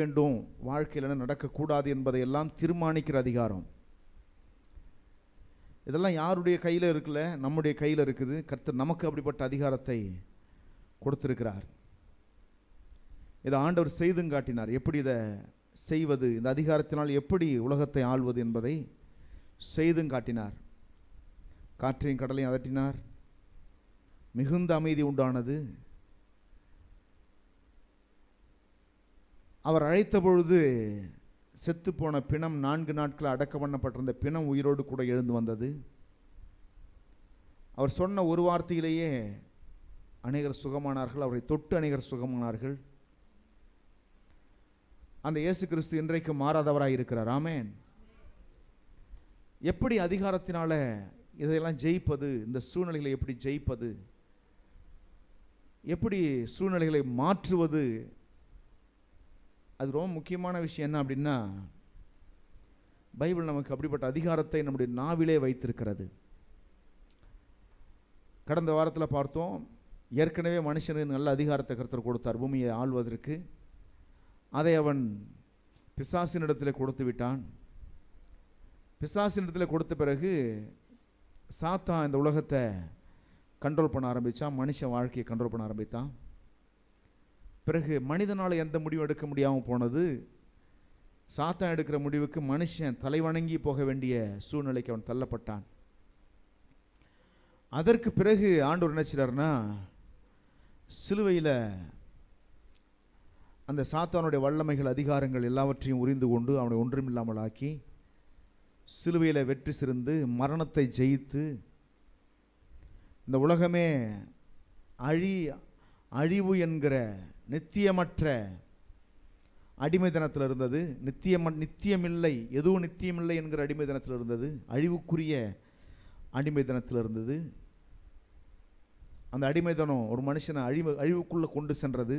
வேண்டும் வாழ்க்கையில் என்ன நடக்கக்கூடாது எல்லாம் தீர்மானிக்கிற அதிகாரம் இதெல்லாம் யாருடைய கையில் இருக்குல்ல நம்முடைய கையில் இருக்குது கர்த்தர் நமக்கு அப்படிப்பட்ட அதிகாரத்தை கொடுத்துருக்கிறார் இதை ஆண்டவர் செய்தும் காட்டினார் எப்படி இதை செய்வது இந்த அதிகாரத்தினால் எப்படி உலகத்தை ஆள்வது என்பதை செய்தும் காட்டினார் காற்றையும் கடலையும் அதட்டினார் மிகுந்த அமைதி உண்டானது அவர் அழைத்த பொழுது செத்துப்போன பிணம் நான்கு நாட்கள் அடக்க பண்ணப்பட்டிருந்த பிணம் உயிரோடு கூட எழுந்து வந்தது அவர் சொன்ன ஒரு வார்த்தையிலேயே அநேகர் சுகமானார்கள் அவரை தொட்டு அநேகர் சுகமானார்கள் அந்த இயேசு கிறிஸ்து இன்றைக்கு மாறாதவராக இருக்கிறார் ஆமேன் எப்படி அதிகாரத்தினால இதையெல்லாம் ஜெயிப்பது இந்த சூழ்நிலைகளை எப்படி ஜெயிப்பது எப்படி சூழ்நிலைகளை மாற்றுவது அது ரொம்ப முக்கியமான விஷயம் என்ன அப்படின்னா பைபிள் நமக்கு அப்படிப்பட்ட அதிகாரத்தை நம்முடைய நாவிலே வைத்திருக்கிறது கடந்த வாரத்தில் பார்த்தோம் ஏற்கனவே மனுஷனுக்கு நல்ல அதிகாரத்தை கருத்தர் கொடுத்தார் பூமியை ஆள்வதற்கு அதை அவன் பிசாசினிடத்தில் கொடுத்து விட்டான் பிசாசினிடத்தில் கொடுத்த பிறகு சாத்தா இந்த உலகத்தை கண்ட்ரோல் பண்ண ஆரம்பித்தான் மனுஷ வாழ்க்கையை கண்ட்ரோல் பண்ண ஆரம்பித்தான் பிறகு மனிதனால் எந்த முடிவும் எடுக்க முடியாமல் போனது சாத்தான் எடுக்கிற முடிவுக்கு மனுஷன் தலை வணங்கி போக வேண்டிய சூழ்நிலைக்கு அவன் தள்ளப்பட்டான் அதற்கு பிறகு ஆண்டவர் நினைச்சிட்டார்னா சிலுவையில் அந்த சாத்தானுடைய வல்லமைகள் அதிகாரங்கள் எல்லாவற்றையும் உறிந்து கொண்டு அவனை ஒன்றுமில்லாமல் ஆக்கி சிலுவையில் வெற்றி சிறந்து மரணத்தை ஜெயித்து இந்த உலகமே அழி அழிவு என்கிற நித்தியமற்ற அடிமை தினத்தில் இருந்தது நித்தியம் நித்தியமில்லை எதுவும் நித்தியமில்லை என்கிற அடிமை தினத்தில் இருந்தது அழிவுக்குரிய அடிமை தினத்தில் இருந்தது அந்த அடிமை தினம் ஒரு மனுஷனை அழிவு அழிவுக்குள்ளே கொண்டு சென்றது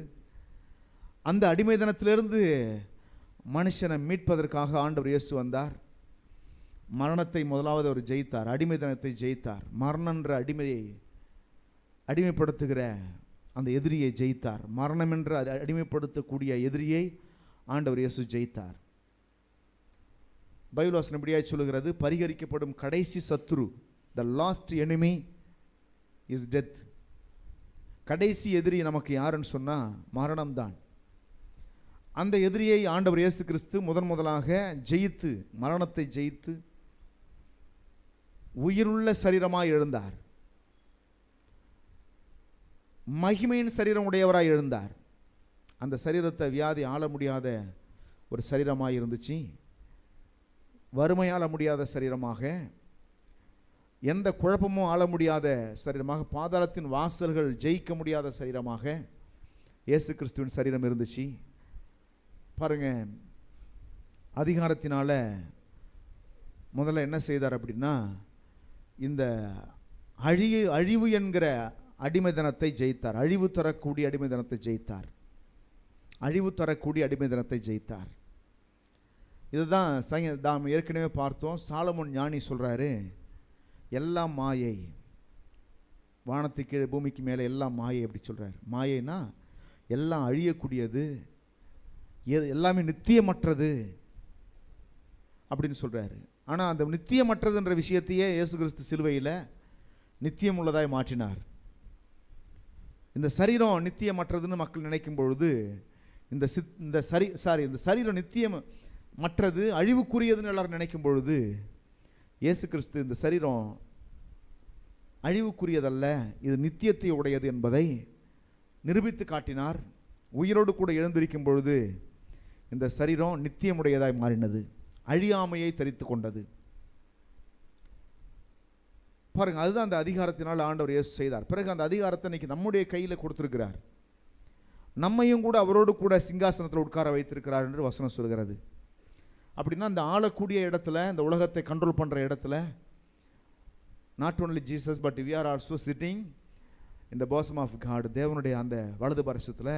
அந்த அடிமை தினத்திலிருந்து மனுஷனை மீட்பதற்காக ஆண்டவர் இயேசு வந்தார் மரணத்தை முதலாவது அவர் ஜெயித்தார் அடிமை தினத்தை ஜெயித்தார் மரணன்ற அடிமையை அடிமைப்படுத்துகிற அந்த எதிரியை ஜெயித்தார் மரணம் என்று அடிமைப்படுத்தக்கூடிய எதிரியை ஆண்டவர் இயேசு ஜெயித்தார் பைபிள்வாசன் இப்படியாய் சொல்லுகிறது பரிகரிக்கப்படும் கடைசி சத்ரு the last enemy is death கடைசி எதிரி நமக்கு யாருன்னு சொன்னால் மரணம்தான் அந்த எதிரியை ஆண்டவர் இயேசு கிறிஸ்து முதன் முதலாக ஜெயித்து மரணத்தை ஜெயித்து உயிருள்ள சரீரமாக எழுந்தார் மகிமையின் சரீரம் உடையவராக இருந்தார் அந்த சரீரத்தை வியாதி ஆள முடியாத ஒரு சரீரமாக இருந்துச்சு வறுமையாள முடியாத சரீரமாக எந்த குழப்பமும் ஆள முடியாத சரீரமாக பாதாளத்தின் வாசல்கள் ஜெயிக்க முடியாத சரீரமாக இயேசு கிறிஸ்துவின் சரீரம் இருந்துச்சு பாருங்கள் அதிகாரத்தினால் முதல்ல என்ன செய்தார் அப்படின்னா இந்த அழிய அழிவு என்கிற அடிமைதனத்தை ஜெயித்தார் அழிவு தரக்கூடிய அடிமைதனத்தை ஜெயித்தார் அழிவு தரக்கூடிய அடிமைதனத்தை ஜெயித்தார் இதுதான் சங்க நாம் ஏற்கனவே பார்த்தோம் சாலமோன் ஞானி சொல்கிறாரு எல்லாம் மாயை வானத்துக்கு கீழே பூமிக்கு மேலே எல்லாம் மாயை அப்படி சொல்கிறார் மாயைனா எல்லாம் அழியக்கூடியது எல்லாமே நித்தியமற்றது அப்படின்னு சொல்கிறாரு ஆனால் அந்த நித்தியமற்றதுன்ற விஷயத்தையே இயேசு கிறிஸ்து சிலுவையில் நித்தியம் உள்ளதாக மாற்றினார் இந்த சரீரம் நித்தியமற்றதுன்னு மக்கள் நினைக்கும் பொழுது இந்த சித் இந்த சரி சாரி இந்த சரீரம் நித்தியம் மற்றது அழிவுக்குரியதுன்னு எல்லாரும் நினைக்கும் பொழுது இயேசு கிறிஸ்து இந்த சரீரம் அழிவுக்குரியதல்ல இது நித்தியத்தை உடையது என்பதை நிரூபித்து காட்டினார் உயிரோடு கூட எழுந்திருக்கும் பொழுது இந்த சரீரம் நித்தியமுடையதாய் மாறினது அழியாமையை தரித்து கொண்டது பாருங்கள் அதுதான் அந்த அதிகாரத்தினால் ஆண்டவர் இயேசு செய்தார் பிறகு அந்த அதிகாரத்தை இன்றைக்கி நம்முடைய கையில் கொடுத்துருக்கிறார் நம்மையும் கூட அவரோடு கூட சிங்காசனத்தில் உட்கார வைத்திருக்கிறார் என்று வசனம் சொல்கிறது அப்படின்னா அந்த ஆளக்கூடிய இடத்துல இந்த உலகத்தை கண்ட்ரோல் பண்ணுற இடத்துல not only Jesus but we are also sitting இந்த பாசம் ஆஃப் காடு தேவனுடைய அந்த வலது பரிசத்தில்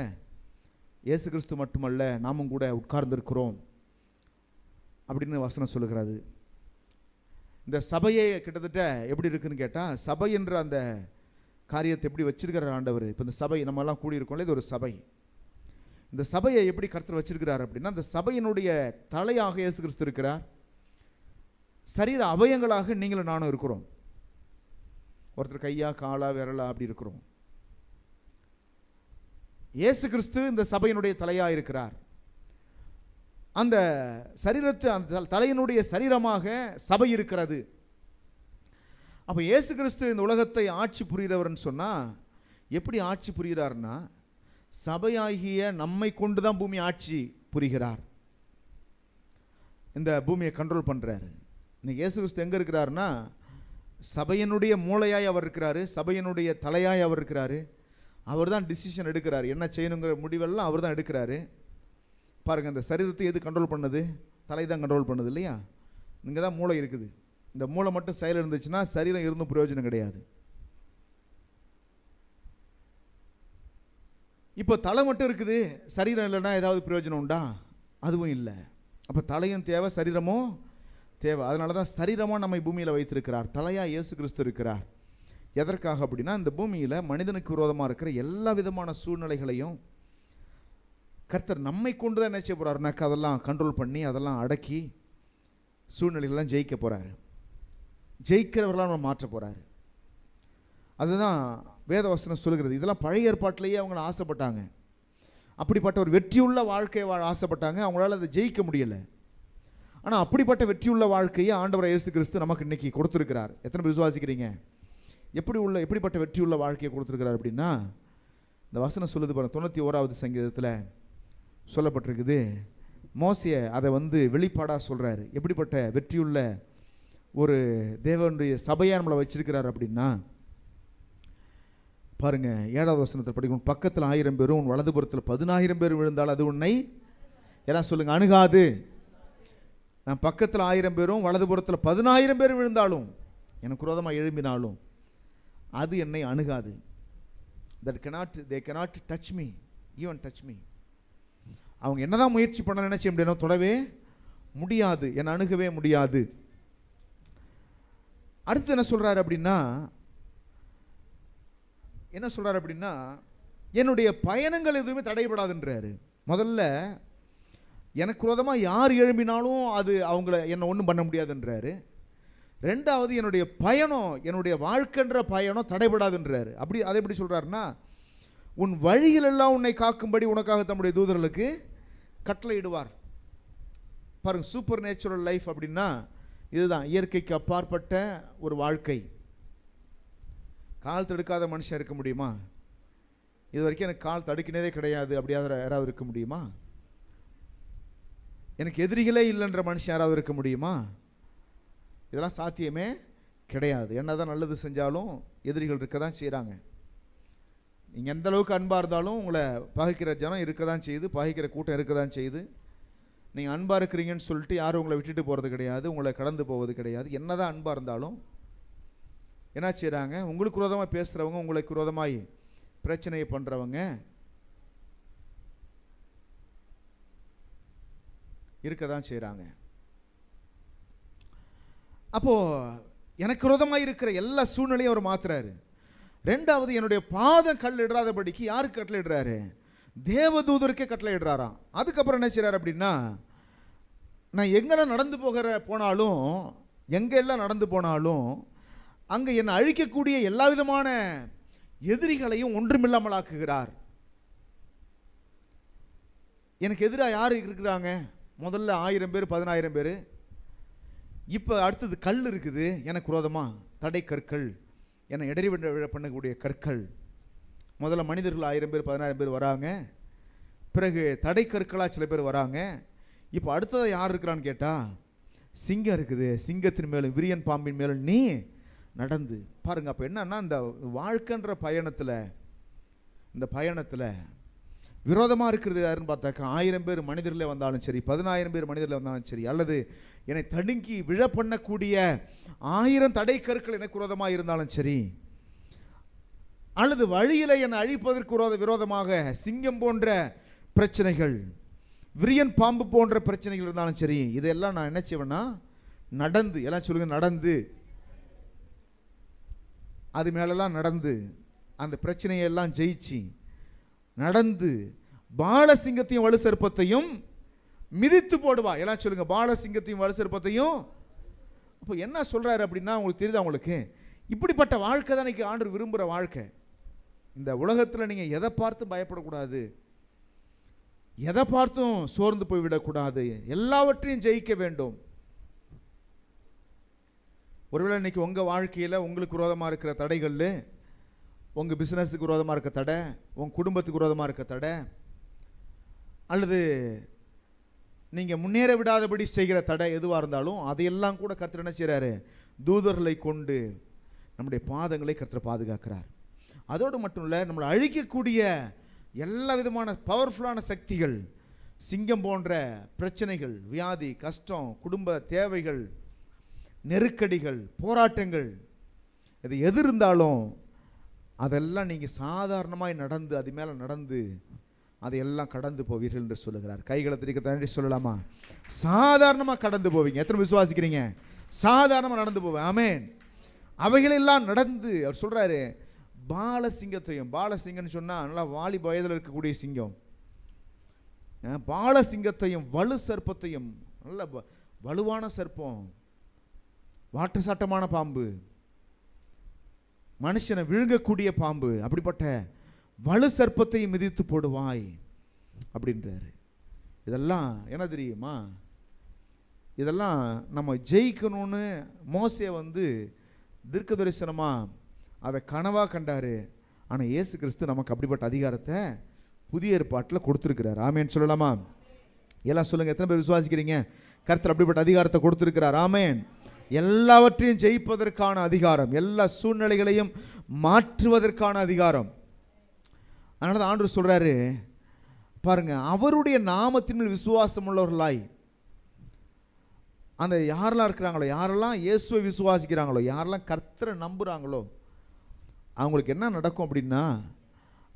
இயேசு கிறிஸ்து மட்டுமல்ல நாமும் கூட உட்கார்ந்துருக்கிறோம் அப்படின்னு வசனம் சொல்கிறாரு இந்த சபையை கிட்டத்தட்ட எப்படி இருக்குதுன்னு கேட்டால் சபை என்ற அந்த காரியத்தை எப்படி வச்சிருக்கிறார் ஆண்டவர் இப்போ இந்த சபை நம்மெல்லாம் கூடியிருக்கோம்ல இது ஒரு சபை இந்த சபையை எப்படி கருத்தில் வச்சிருக்கிறார் அப்படின்னா அந்த சபையினுடைய தலையாக இயேசு கிறிஸ்து இருக்கிறார் சரீர அவயங்களாக நீங்களும் நானும் இருக்கிறோம் ஒருத்தர் கையா காலா விரலா அப்படி இருக்கிறோம் இயேசு கிறிஸ்து இந்த சபையினுடைய தலையாக இருக்கிறார் அந்த சரீரத்து அந்த தலையினுடைய சரீரமாக சபை இருக்கிறது அப்போ இயேசு கிறிஸ்து இந்த உலகத்தை ஆட்சி புரிகிறவர்னு சொன்னால் எப்படி ஆட்சி புரிகிறார்னா சபையாகிய நம்மை கொண்டு தான் பூமி ஆட்சி புரிகிறார் இந்த பூமியை கண்ட்ரோல் பண்ணுறாரு இன்னைக்கு இயேசு கிறிஸ்து எங்கே இருக்கிறாருன்னா சபையினுடைய மூளையாய் அவர் இருக்கிறாரு சபையினுடைய தலையாய் அவர் இருக்கிறாரு அவர் தான் டிசிஷன் எடுக்கிறார் என்ன செய்யணுங்கிற முடிவெல்லாம் அவர் தான் எடுக்கிறாரு பாருங்கள் இந்த சரீரத்தை எது கண்ட்ரோல் பண்ணுது தலை தான் கண்ட்ரோல் பண்ணுது இல்லையா இங்கே தான் மூளை இருக்குது இந்த மூளை மட்டும் செயல் இருந்துச்சுன்னா சரீரம் இருந்தும் பிரயோஜனம் கிடையாது இப்போ தலை மட்டும் இருக்குது சரீரம் இல்லைன்னா ஏதாவது பிரயோஜனம் உண்டா அதுவும் இல்லை அப்போ தலையும் தேவை சரீரமும் தேவை அதனால தான் சரீரமாக நம்மை பூமியில் வைத்திருக்கிறார் தலையாக இயேசு கிறிஸ்து இருக்கிறார் எதற்காக அப்படின்னா இந்த பூமியில் மனிதனுக்கு விரோதமாக இருக்கிற எல்லா விதமான சூழ்நிலைகளையும் கர்த்தர் நம்மை கொண்டு தான் என்ன செய்ய போகிறாருனாக்கா அதெல்லாம் கண்ட்ரோல் பண்ணி அதெல்லாம் அடக்கி சூழ்நிலைகள்லாம் ஜெயிக்க போகிறாரு ஜெயிக்கிறவர்களாம் நம்ம மாற்ற போகிறாரு அதுதான் வேதவசனம் சொல்கிறது இதெல்லாம் பழைய ஏற்பாட்டிலேயே அவங்கள ஆசைப்பட்டாங்க அப்படிப்பட்ட ஒரு வெற்றியுள்ள வாழ்க்கையை வாழ ஆசைப்பட்டாங்க அவங்களால அதை ஜெயிக்க முடியலை ஆனால் அப்படிப்பட்ட வெற்றியுள்ள வாழ்க்கையை ஆண்டவர் இயேசு கிறிஸ்து நமக்கு இன்றைக்கி கொடுத்துருக்கிறார் எத்தனை பேர் விசுவாசிக்கிறீங்க எப்படி உள்ள எப்படிப்பட்ட வெற்றியுள்ள வாழ்க்கையை கொடுத்துருக்கிறார் அப்படின்னா இந்த வசனம் சொல்லுது பாருங்கள் தொண்ணூற்றி ஓராவது சங்கீதத்தில் சொல்லப்பட்டிருக்குது மோசிய அதை வந்து வெளிப்பாடாக சொல்கிறாரு எப்படிப்பட்ட வெற்றியுள்ள ஒரு தேவனுடைய சபையை நம்மளை வச்சிருக்கிறார் அப்படின்னா பாருங்கள் ஏழாவது படிக்கும் படிக்கணும் பக்கத்தில் ஆயிரம் பேரும் உன் வலதுபுறத்தில் பதினாயிரம் பேர் விழுந்தால் அது உன்னை எல்லாம் சொல்லுங்கள் அணுகாது நான் பக்கத்தில் ஆயிரம் பேரும் வலதுபுறத்தில் பதினாயிரம் பேர் விழுந்தாலும் எனக்கு குரோதமாக எழும்பினாலும் அது என்னை அணுகாது that cannot they cannot touch me even touch me அவங்க என்னதான் முயற்சி பண்ண நினைச்ச முடியும்னா தொடவே முடியாது என்னை அணுகவே முடியாது அடுத்து என்ன சொல்கிறார் அப்படின்னா என்ன சொல்கிறார் அப்படின்னா என்னுடைய பயணங்கள் எதுவுமே தடைபடாதுன்றாரு முதல்ல எனக்கு விரோதமாக யார் எழும்பினாலும் அது அவங்கள என்னை ஒன்றும் பண்ண முடியாதுன்றாரு ரெண்டாவது என்னுடைய பயணம் என்னுடைய வாழ்க்கைன்ற பயணம் தடைபடாதுன்றாரு அப்படி அதை எப்படி சொல்கிறாருன்னா உன் வழியிலெல்லாம் உன்னை காக்கும்படி உனக்காக தம்முடைய தூதர்களுக்கு கட்டளையிடுவார் பாருங்க சூப்பர் நேச்சுரல் லைஃப் அப்படின்னா இதுதான் இயற்கைக்கு அப்பாற்பட்ட ஒரு வாழ்க்கை கால் தடுக்காத மனுஷன் இருக்க முடியுமா இது வரைக்கும் எனக்கு கால் தடுக்கினதே கிடையாது அப்படியாத யாராவது இருக்க முடியுமா எனக்கு எதிரிகளே இல்லைன்ற மனுஷன் யாராவது இருக்க முடியுமா இதெல்லாம் சாத்தியமே கிடையாது என்ன தான் நல்லது செஞ்சாலும் எதிரிகள் இருக்க தான் செய்கிறாங்க நீங்கள் எந்த அளவுக்கு அன்பாக இருந்தாலும் உங்களை பகைக்கிற ஜனம் இருக்க தான் செய்யுது பகைக்கிற கூட்டம் இருக்க தான் செய்யுது நீங்கள் அன்பாக இருக்கிறீங்கன்னு சொல்லிட்டு யாரும் உங்களை விட்டுட்டு போகிறது கிடையாது உங்களை கடந்து போவது கிடையாது என்ன தான் அன்பாக இருந்தாலும் என்ன செய்கிறாங்க உங்களுக்கு விரோதமாக பேசுகிறவங்க உங்களுக்கு விரோதமாய் பிரச்சனையை பண்ணுறவங்க இருக்க தான் செய்கிறாங்க அப்போது எனக்கு விரோதமாக இருக்கிற எல்லா சூழ்நிலையும் அவர் மாற்றுறாரு ரெண்டாவது என்னுடைய பாதம் கல்லிடுறாதபடிக்கு யாருக்கு கட்டளையிடுறாரு தேவதூதருக்கே கட்டளையிடுறாராம் அதுக்கப்புறம் என்ன செய்கிறார் அப்படின்னா நான் எங்கெல்லாம் நடந்து போகிற போனாலும் எங்கெல்லாம் நடந்து போனாலும் அங்கே என்னை அழிக்கக்கூடிய எல்லா விதமான எதிரிகளையும் ஒன்றுமில்லாமல் ஆக்குகிறார் எனக்கு எதிராக யார் இருக்கிறாங்க முதல்ல ஆயிரம் பேர் பதினாயிரம் பேர் இப்போ அடுத்தது கல் இருக்குது எனக்கு குரோதமாக தடை கற்கள் என்னை இடறி விட பண்ணக்கூடிய கற்கள் முதல்ல மனிதர்கள் ஆயிரம் பேர் பதினாயிரம் பேர் வராங்க பிறகு தடை கற்களாக சில பேர் வராங்க இப்போ அடுத்ததாக யார் இருக்கிறான்னு கேட்டால் சிங்கம் இருக்குது சிங்கத்தின் மேலும் விரியன் பாம்பின் மேலும் நீ நடந்து பாருங்கள் அப்போ என்னன்னா இந்த வாழ்க்கைன்ற பயணத்தில் இந்த பயணத்தில் விரோதமாக இருக்கிறது யாருன்னு பார்த்தாக்கா ஆயிரம் பேர் மனிதர்களே வந்தாலும் சரி பதினாயிரம் பேர் மனிதர்களே வந்தாலும் சரி அல்லது என்னை தடுங்கி விழ பண்ணக்கூடிய ஆயிரம் தடை கருக்கள் எனக்கு விரோதமாக இருந்தாலும் சரி அல்லது வழியில் என்னை அழிப்பதற்கு விரோதமாக சிங்கம் போன்ற பிரச்சனைகள் விரியன் பாம்பு போன்ற பிரச்சனைகள் இருந்தாலும் சரி இதெல்லாம் நான் என்ன செய்வேன்னா நடந்து எல்லாம் சொல்லுங்க நடந்து அது மேலெல்லாம் நடந்து அந்த பிரச்சனையெல்லாம் ஜெயிச்சு நடந்து பாலசிங்கத்தையும் வலுசருப்பத்தையும் மிதித்து போடுவா எல்லாம் சொல்லுங்க பாலசிங்கத்தையும் வலசிற்பத்தையும் அப்போ என்ன சொல்கிறாரு அப்படின்னா உங்களுக்கு தெரியுது அவங்களுக்கு இப்படிப்பட்ட வாழ்க்கை தான் இன்றைக்கி ஆண்டு விரும்புகிற வாழ்க்கை இந்த உலகத்தில் நீங்கள் எதை பார்த்து பயப்படக்கூடாது எதை பார்த்தும் சோர்ந்து போய்விடக்கூடாது எல்லாவற்றையும் ஜெயிக்க வேண்டும் ஒருவேளை இன்றைக்கி உங்கள் வாழ்க்கையில் உங்களுக்கு விரோதமாக இருக்கிற தடைகள் உங்கள் பிஸ்னஸுக்கு விரோதமாக இருக்க தடை உங்கள் குடும்பத்துக்கு விரோதமாக இருக்க தடை அல்லது நீங்கள் முன்னேற விடாதபடி செய்கிற தடை எதுவாக இருந்தாலும் அதையெல்லாம் கூட கருத்து என்ன செய்கிறாரு தூதர்களை கொண்டு நம்முடைய பாதங்களை கர்த்தர் பாதுகாக்கிறார் அதோடு மட்டும் இல்லை நம்மளை அழிக்கக்கூடிய எல்லா விதமான பவர்ஃபுல்லான சக்திகள் சிங்கம் போன்ற பிரச்சனைகள் வியாதி கஷ்டம் குடும்ப தேவைகள் நெருக்கடிகள் போராட்டங்கள் இது எது இருந்தாலும் அதெல்லாம் நீங்கள் சாதாரணமாக நடந்து அது மேலே நடந்து அதையெல்லாம் கடந்து போவீர்கள் என்று சொல்லுகிறார் கைகளை திரிக்க நன்றி சொல்லலாமா சாதாரணமாக கடந்து போவீங்க எத்தனை விசுவாசிக்கிறீங்க சாதாரணமாக நடந்து போவேன் ஆமேன் அவைகளெல்லாம் நடந்து அவர் சொல்கிறாரு பாலசிங்கத்தையும் பாலசிங்கன்னு சொன்னால் நல்லா வாலி வயதில் இருக்கக்கூடிய சிங்கம் பாலசிங்கத்தையும் வலு சர்ப்பத்தையும் நல்ல வலுவான சர்ப்பம் வாட்டு சாட்டமான பாம்பு மனுஷனை விழுங்கக்கூடிய பாம்பு அப்படிப்பட்ட வலு சர்ப்பத்தை மிதித்து போடுவாய் அப்படின்றாரு இதெல்லாம் என்ன தெரியுமா இதெல்லாம் நம்ம ஜெயிக்கணும்னு மோசையை வந்து தீர்க்க தரிசனமாக அதை கனவாக கண்டார் ஆனால் இயேசு கிறிஸ்து நமக்கு அப்படிப்பட்ட அதிகாரத்தை புதிய ஏற்பாட்டில் கொடுத்துருக்கிறார் ஆமேன்னு சொல்லலாமா எல்லாம் சொல்லுங்கள் எத்தனை பேர் விசுவாசிக்கிறீங்க கருத்தில் அப்படிப்பட்ட அதிகாரத்தை கொடுத்துருக்கிறார் ஆமேன் எல்லாவற்றையும் ஜெயிப்பதற்கான அதிகாரம் எல்லா சூழ்நிலைகளையும் மாற்றுவதற்கான அதிகாரம் அதனால தான் ஆண்டு சொல்கிறாரு பாருங்கள் அவருடைய நாமத்தின் மேல் விசுவாசம் உள்ளவர்களாய் அந்த யாரெல்லாம் இருக்கிறாங்களோ யாரெல்லாம் இயேசுவை விசுவாசிக்கிறாங்களோ யாரெல்லாம் கர்த்தரை நம்புகிறாங்களோ அவங்களுக்கு என்ன நடக்கும் அப்படின்னா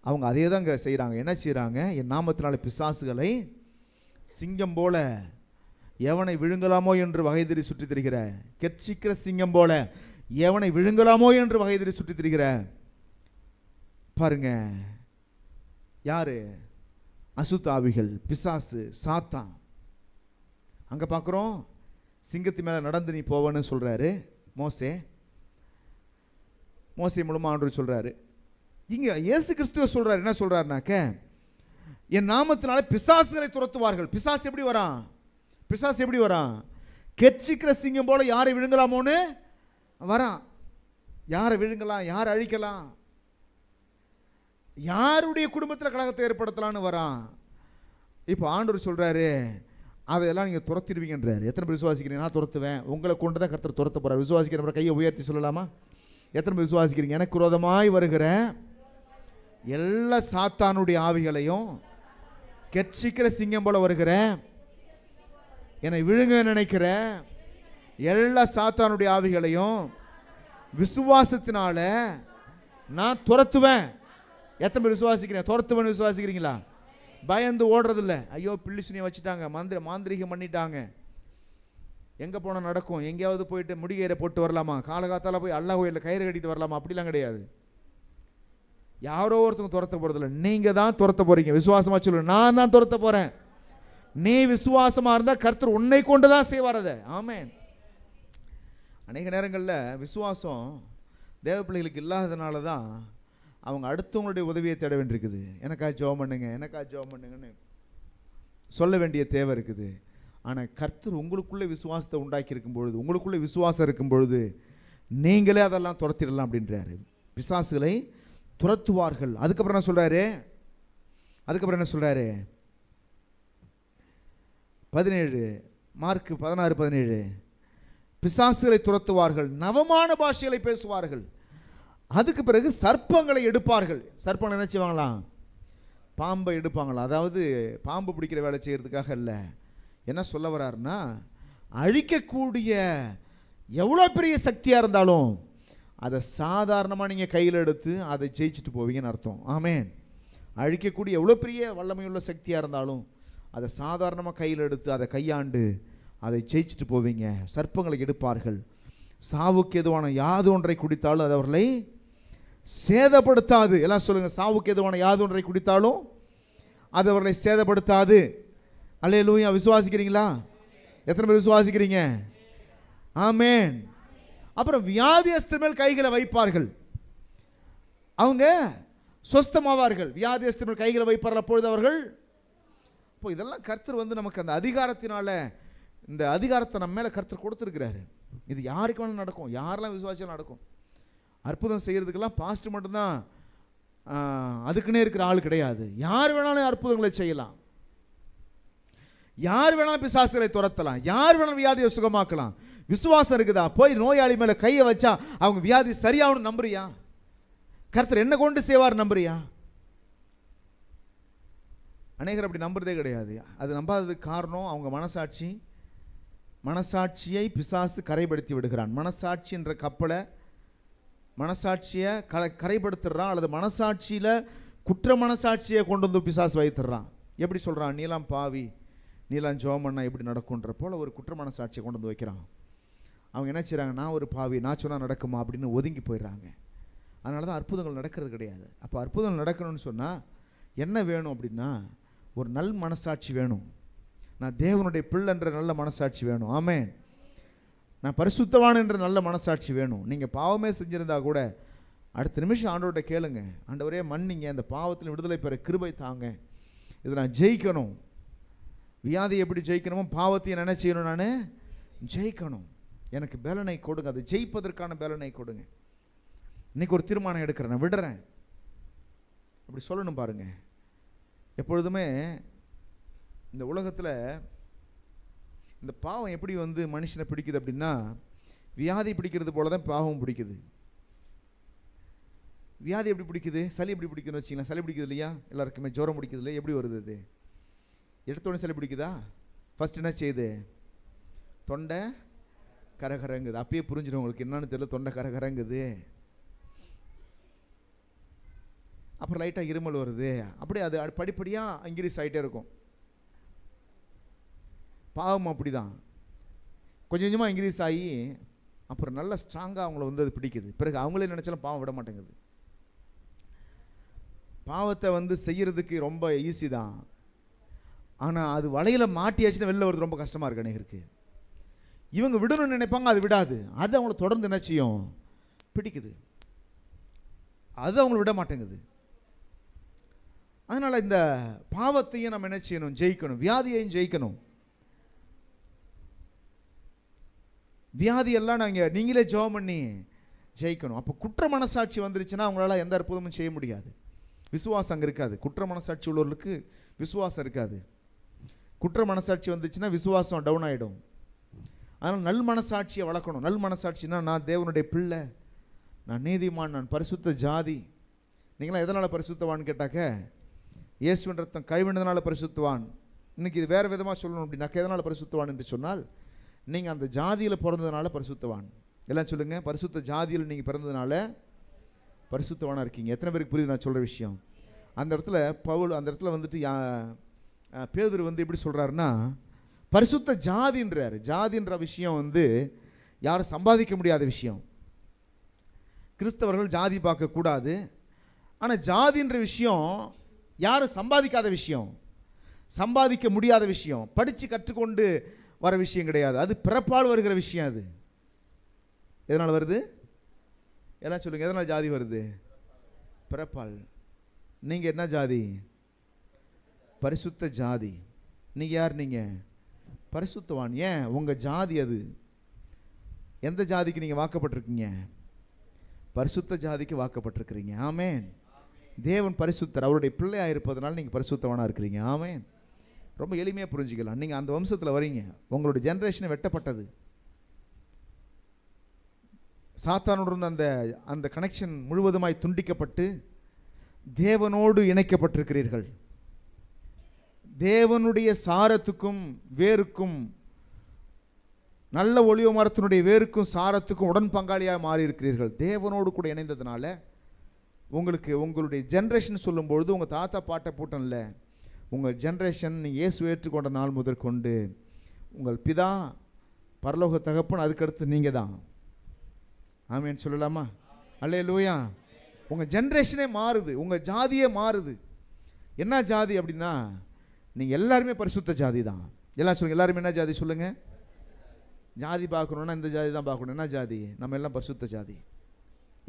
அவங்க அதே தான் இங்கே செய்கிறாங்க என்ன செய்கிறாங்க என் நாமத்தினால பிசாசுகளை சிங்கம் போல எவனை விழுங்கலாமோ என்று வகைதறி சுற்றித் திரிகிற கெர்ச்சிக்கிற சிங்கம் போல எவனை விழுங்கலாமோ என்று வகைதறி சுற்றி திரிகிற பாருங்கள் யார் அசுத்தாவிகள் பிசாசு சாத்தான் அங்கே பார்க்குறோம் சிங்கத்து மேலே நடந்து நீ போவேன்னு சொல்கிறாரு மோசே மோசை மூலமாக ஆண்டு சொல்கிறாரு இங்கே இயேசு கிறிஸ்துவ சொல்கிறார் என்ன சொல்கிறாருனாக்க என் நாமத்தினால பிசாசுகளை துரத்துவார்கள் பிசாசு எப்படி வரான் பிசாசு எப்படி வரான் கெச்சிக்கிற சிங்கம் போல் யாரை விழுங்கலாமோன்னு வரான் யாரை விழுங்கலாம் யாரை அழிக்கலாம் யாருடைய குடும்பத்தில் கழகத்தை ஏற்படுத்தலான்னு வரான் இப்போ ஆண்டவர் சொல்கிறாரு அதையெல்லாம் நீங்கள் துரத்திடுவீங்கன்றாரு எத்தனை பேர் விசுவாசிக்கிறீங்க நான் துரத்துவேன் உங்களை கொண்டு தான் கருத்தர் துரத்த போகிறார் விசுவாசிக்கிறவரை கையை உயர்த்தி சொல்லலாமா எத்தனை பேர் விசுவாசிக்கிறீங்க எனக்கு விரோதமாய் வருகிற எல்லா சாத்தானுடைய ஆவிகளையும் கெச்சிக்கிற சிங்கம் போல வருகிற என்னை விழுங்க நினைக்கிற எல்லா சாத்தானுடைய ஆவிகளையும் விசுவாசத்தினால நான் துரத்துவேன் எத்தனை பேர் விசுவாசிக்கிறேன் துரத்துவன் விசுவாசிக்கிறீங்களா பயந்து ஓடுறதில்ல ஐயோ பிள்ளிசுனியை வச்சுட்டாங்க மந்திர மாந்திரிகம் பண்ணிட்டாங்க எங்கே போனால் நடக்கும் எங்கேயாவது போயிட்டு முடிகையரை போட்டு வரலாமா காலகாத்தால் போய் அல்லா கோயிலில் கயிறு கட்டிட்டு வரலாமா அப்படிலாம் கிடையாது யாரோ ஒருத்தவங்க துரத்த போகிறதில்ல நீங்கள் தான் துரத்த போகிறீங்க விசுவாசமாக சொல்லு நான் தான் துரத்த போகிறேன் நீ விசுவாசமாக இருந்தால் கர்த்தர் உன்னை கொண்டு தான் செய்வார் அதை ஆமேன் அநேக நேரங்களில் விசுவாசம் தேவ பிள்ளைகளுக்கு இல்லாததுனால தான் அவங்க அடுத்தவங்களுடைய உதவியை தேட வேண்டியிருக்குது எனக்கா ஜோம் பண்ணுங்க எனக்கா ஜோம் பண்ணுங்கன்னு சொல்ல வேண்டிய தேவை இருக்குது ஆனால் கர்த்தர் உங்களுக்குள்ளே விசுவாசத்தை உண்டாக்கியிருக்கும் பொழுது உங்களுக்குள்ளே விசுவாசம் இருக்கும் பொழுது நீங்களே அதெல்லாம் துரத்திடலாம் அப்படின்றாரு பிசாசுகளை துரத்துவார்கள் அதுக்கப்புறம் என்ன சொல்கிறாரு அதுக்கப்புறம் என்ன சொல்கிறாரு பதினேழு மார்க் பதினாறு பதினேழு பிசாசுகளை துரத்துவார்கள் நவமான பாஷைகளை பேசுவார்கள் அதுக்கு பிறகு சர்ப்பங்களை எடுப்பார்கள் சர்ப்பங்களை என்ன செய்வாங்களாம் பாம்பை எடுப்பாங்களாம் அதாவது பாம்பு பிடிக்கிற வேலை செய்கிறதுக்காக இல்லை என்ன சொல்ல வராருன்னா அழிக்கக்கூடிய எவ்வளோ பெரிய சக்தியாக இருந்தாலும் அதை சாதாரணமாக நீங்கள் கையில் எடுத்து அதை ஜெயிச்சுட்டு போவீங்கன்னு அர்த்தம் ஆமேன் அழிக்கக்கூடிய எவ்வளோ பெரிய வல்லமையுள்ள சக்தியாக இருந்தாலும் அதை சாதாரணமாக கையில் எடுத்து அதை கையாண்டு அதை ஜெயிச்சுட்டு போவீங்க சர்ப்பங்களை எடுப்பார்கள் சாவுக்கு எதுவான யாது ஒன்றை குடித்தாலும் அது அவர்களை சேதப்படுத்தாது எல்லாம் சொல்லுங்கள் சாவுக்கு எதுவான யாது ஒன்றை குடித்தாலும் அது அவர்களை சேதப்படுத்தாது அல்லே லூயா விசுவாசிக்கிறீங்களா எத்தனை பேர் விசுவாசிக்கிறீங்க ஆமேன் அப்புறம் வியாதியஸ்து மேல் கைகளை வைப்பார்கள் அவங்க சொஸ்தமாவார்கள் வியாதியஸ்து மேல் கைகளை வைப்பார்கள் அப்பொழுது அவர்கள் இப்போ இதெல்லாம் கர்த்தர் வந்து நமக்கு அந்த அதிகாரத்தினால இந்த அதிகாரத்தை நம்ம மேலே கர்த்தர் கொடுத்துருக்கிறாரு இது யாருக்கு வேணாலும் நடக்கும் யாரெல்லாம் விசுவாசியும் நடக்கும் அற்புதம் செய்கிறதுக்கெல்லாம் பாஸ்ட் மட்டும்தான் அதுக்குன்னே இருக்கிற ஆள் கிடையாது யார் வேணாலும் அற்புதங்களை செய்யலாம் யார் வேணாலும் பிசாசுகளை துரத்தலாம் யார் வேணாலும் வியாதியை சுகமாக்கலாம் விசுவாசம் இருக்குதா போய் நோயாளி மேலே கையை வச்சா அவங்க வியாதி சரியாகணும் நம்புறியா கருத்தர் என்ன கொண்டு செய்வார் நம்புறியா அநேகர் அப்படி நம்புறதே கிடையாது அது நம்பாததுக்கு காரணம் அவங்க மனசாட்சி மனசாட்சியை பிசாசு கரைப்படுத்தி விடுகிறான் மனசாட்சி என்ற கப்பலை மனசாட்சியை க கரைப்படுத்திடுறான் அல்லது மனசாட்சியில் குற்ற மனசாட்சியை கொண்டு வந்து பிசாஸ் வைத்துடுறான் எப்படி சொல்கிறான் நீலாம் பாவி நீலாம் ஜோமண்ணா எப்படி நடக்குன்ற போல் ஒரு குற்ற மனசாட்சியை கொண்டு வந்து வைக்கிறான் அவங்க என்ன செய்கிறாங்க நான் ஒரு பாவி நான் சொன்னால் நடக்குமா அப்படின்னு ஒதுங்கி போயிடுறாங்க அதனால தான் அற்புதங்கள் நடக்கிறது கிடையாது அப்போ அற்புதங்கள் நடக்கணும்னு சொன்னால் என்ன வேணும் அப்படின்னா ஒரு நல் மனசாட்சி வேணும் நான் தேவனுடைய பிள்ளைன்ற நல்ல மனசாட்சி வேணும் ஆமேன் நான் என்ற நல்ல மனசாட்சி வேணும் நீங்கள் பாவமே செஞ்சுருந்தா கூட அடுத்த நிமிஷம் ஆண்டோட்ட கேளுங்க ஆண்டவரே மன்னிங்க அந்த பாவத்தில் விடுதலை பெற கிருபை தாங்க இதை நான் ஜெயிக்கணும் வியாதி எப்படி ஜெயிக்கணுமோ பாவத்தையும் நினச்சிக்கணும் நான் ஜெயிக்கணும் எனக்கு பேலனை கொடுங்க அதை ஜெயிப்பதற்கான பேலனை கொடுங்க இன்றைக்கி ஒரு தீர்மானம் எடுக்கிறேன் நான் விடுறேன் அப்படி சொல்லணும் பாருங்கள் எப்பொழுதுமே இந்த உலகத்தில் இந்த பாவம் எப்படி வந்து மனுஷனை பிடிக்குது அப்படின்னா வியாதி பிடிக்கிறது போல தான் பாவம் பிடிக்குது வியாதி எப்படி பிடிக்குது சளி எப்படி பிடிக்குதுன்னு வச்சிங்களா சளி பிடிக்குது இல்லையா எல்லாருக்குமே ஜோரம் பிடிக்குது இல்லையா எப்படி வருது அது எடுத்தோடனே சளி பிடிக்குதா ஃபஸ்ட் என்ன செய்யுது தொண்டை கரகரங்குது அப்பயே புரிஞ்சிடும் உங்களுக்கு என்னன்னு தெரியல தொண்டை கரகரங்குது அப்புறம் லைட்டாக இருமல் வருது அப்படியே அது படிப்படியாக இன்க்ரீஸ் ஆகிட்டே இருக்கும் பாவம் அப்படி தான் கொஞ்சம் கொஞ்சமாக இன்க்ரீஸ் ஆகி அப்புறம் நல்லா ஸ்ட்ராங்காக அவங்கள வந்து அது பிடிக்குது பிறகு அவங்களே நினச்சாலும் பாவம் விட மாட்டேங்குது பாவத்தை வந்து செய்கிறதுக்கு ரொம்ப ஈஸி தான் ஆனால் அது வலையில் மாட்டியாச்சுன்னா வெளில வருது ரொம்ப கஷ்டமாக இருக்கு அநேகருக்கு இவங்க விடணும்னு நினைப்பாங்க அது விடாது அது அவங்கள தொடர்ந்து என்ன செய்யும் பிடிக்குது அது அவங்கள விட மாட்டேங்குது அதனால் இந்த பாவத்தையும் நம்ம என்ன செய்யணும் ஜெயிக்கணும் வியாதியையும் ஜெயிக்கணும் வியாதியெல்லாம் நாங்கள் நீங்களே ஜோம் பண்ணி ஜெயிக்கணும் அப்போ குற்ற மனசாட்சி வந்துருச்சுன்னா அவங்களால எந்த அற்புதமும் செய்ய முடியாது விசுவாசம் அங்கே இருக்காது குற்ற மனசாட்சி உள்ளவர்களுக்கு விசுவாசம் இருக்காது குற்ற மனசாட்சி வந்துச்சுன்னா விசுவாசம் டவுன் ஆகிடும் அதனால் நல் மனசாட்சியை வளர்க்கணும் நல் மனசாட்சினா நான் தேவனுடைய பிள்ளை நான் நீதிமான் நான் பரிசுத்த ஜாதி நீங்களாம் எதனால் பரிசுத்தவான்னு கேட்டாக்க இயேசுவின் ரத்தம் கைவிண்டதுனால பரிசுத்துவான் இன்றைக்கி இது வேறு விதமாக சொல்லணும் அப்படின்னாக்க எதனால் பரிசுத்துவான் என்று சொன்னால் நீங்கள் அந்த ஜாதியில் பிறந்ததுனால பரிசுத்தவான் எல்லாம் சொல்லுங்கள் பரிசுத்த ஜாதியில் நீங்கள் பிறந்ததுனால பரிசுத்தவானாக இருக்கீங்க எத்தனை பேருக்கு புரியுது நான் சொல்கிற விஷயம் அந்த இடத்துல பவுல் அந்த இடத்துல வந்துட்டு யா பேதர் வந்து எப்படி சொல்கிறாருன்னா பரிசுத்த ஜாதின்றார் ஜாதின்ற விஷயம் வந்து யாரும் சம்பாதிக்க முடியாத விஷயம் கிறிஸ்தவர்கள் ஜாதி பார்க்கக்கூடாது ஆனால் ஜாதின்ற விஷயம் யாரும் சம்பாதிக்காத விஷயம் சம்பாதிக்க முடியாத விஷயம் படித்து கற்றுக்கொண்டு வர விஷயம் கிடையாது அது பிறப்பால் வருகிற விஷயம் அது எதனால் வருது எல்லாம் சொல்லுங்கள் எதனால் ஜாதி வருது பிறப்பால் நீங்கள் என்ன ஜாதி பரிசுத்த ஜாதி நீங்கள் யார் நீங்கள் பரிசுத்தவான் ஏன் உங்கள் ஜாதி அது எந்த ஜாதிக்கு நீங்கள் வாக்கப்பட்டிருக்கீங்க பரிசுத்த ஜாதிக்கு வாக்கப்பட்டிருக்கிறீங்க ஆமேன் தேவன் பரிசுத்தர் அவருடைய பிள்ளையாக இருப்பதனால் நீங்கள் பரிசுத்தவனாக இருக்கிறீங்க ஆமேன் ரொம்ப எளிமையாக புரிஞ்சிக்கலாம் நீங்கள் அந்த வம்சத்தில் வரீங்க உங்களுடைய ஜென்ரேஷனை வெட்டப்பட்டது சாத்தானோடு அந்த அந்த கனெக்ஷன் முழுவதுமாய் துண்டிக்கப்பட்டு தேவனோடு இணைக்கப்பட்டிருக்கிறீர்கள் தேவனுடைய சாரத்துக்கும் வேருக்கும் நல்ல ஒளிவு மரத்தினுடைய வேருக்கும் சாரத்துக்கும் உடன் பங்காளியாக மாறி இருக்கிறீர்கள் தேவனோடு கூட இணைந்ததுனால உங்களுக்கு உங்களுடைய ஜென்ரேஷன் சொல்லும்பொழுது உங்கள் தாத்தா பாட்டை போட்டோம்ல உங்கள் ஜென்ரேஷன் இயேசு ஏற்றுக்கொண்ட நாள் முதற்கொண்டு உங்கள் பிதா பரலோக தகப்பன் அதுக்கடுத்து நீங்கள் தான் ஆமேன் சொல்லலாமா அல்லே லூயா உங்கள் ஜென்ரேஷனே மாறுது உங்கள் ஜாதியே மாறுது என்ன ஜாதி அப்படின்னா நீங்கள் எல்லாருமே பரிசுத்த ஜாதி தான் எல்லாம் சொல்லுங்கள் எல்லாருமே என்ன ஜாதி சொல்லுங்கள் ஜாதி பார்க்கணுன்னா இந்த ஜாதி தான் பார்க்கணும் என்ன ஜாதி நம்ம எல்லாம் பரிசுத்த ஜாதி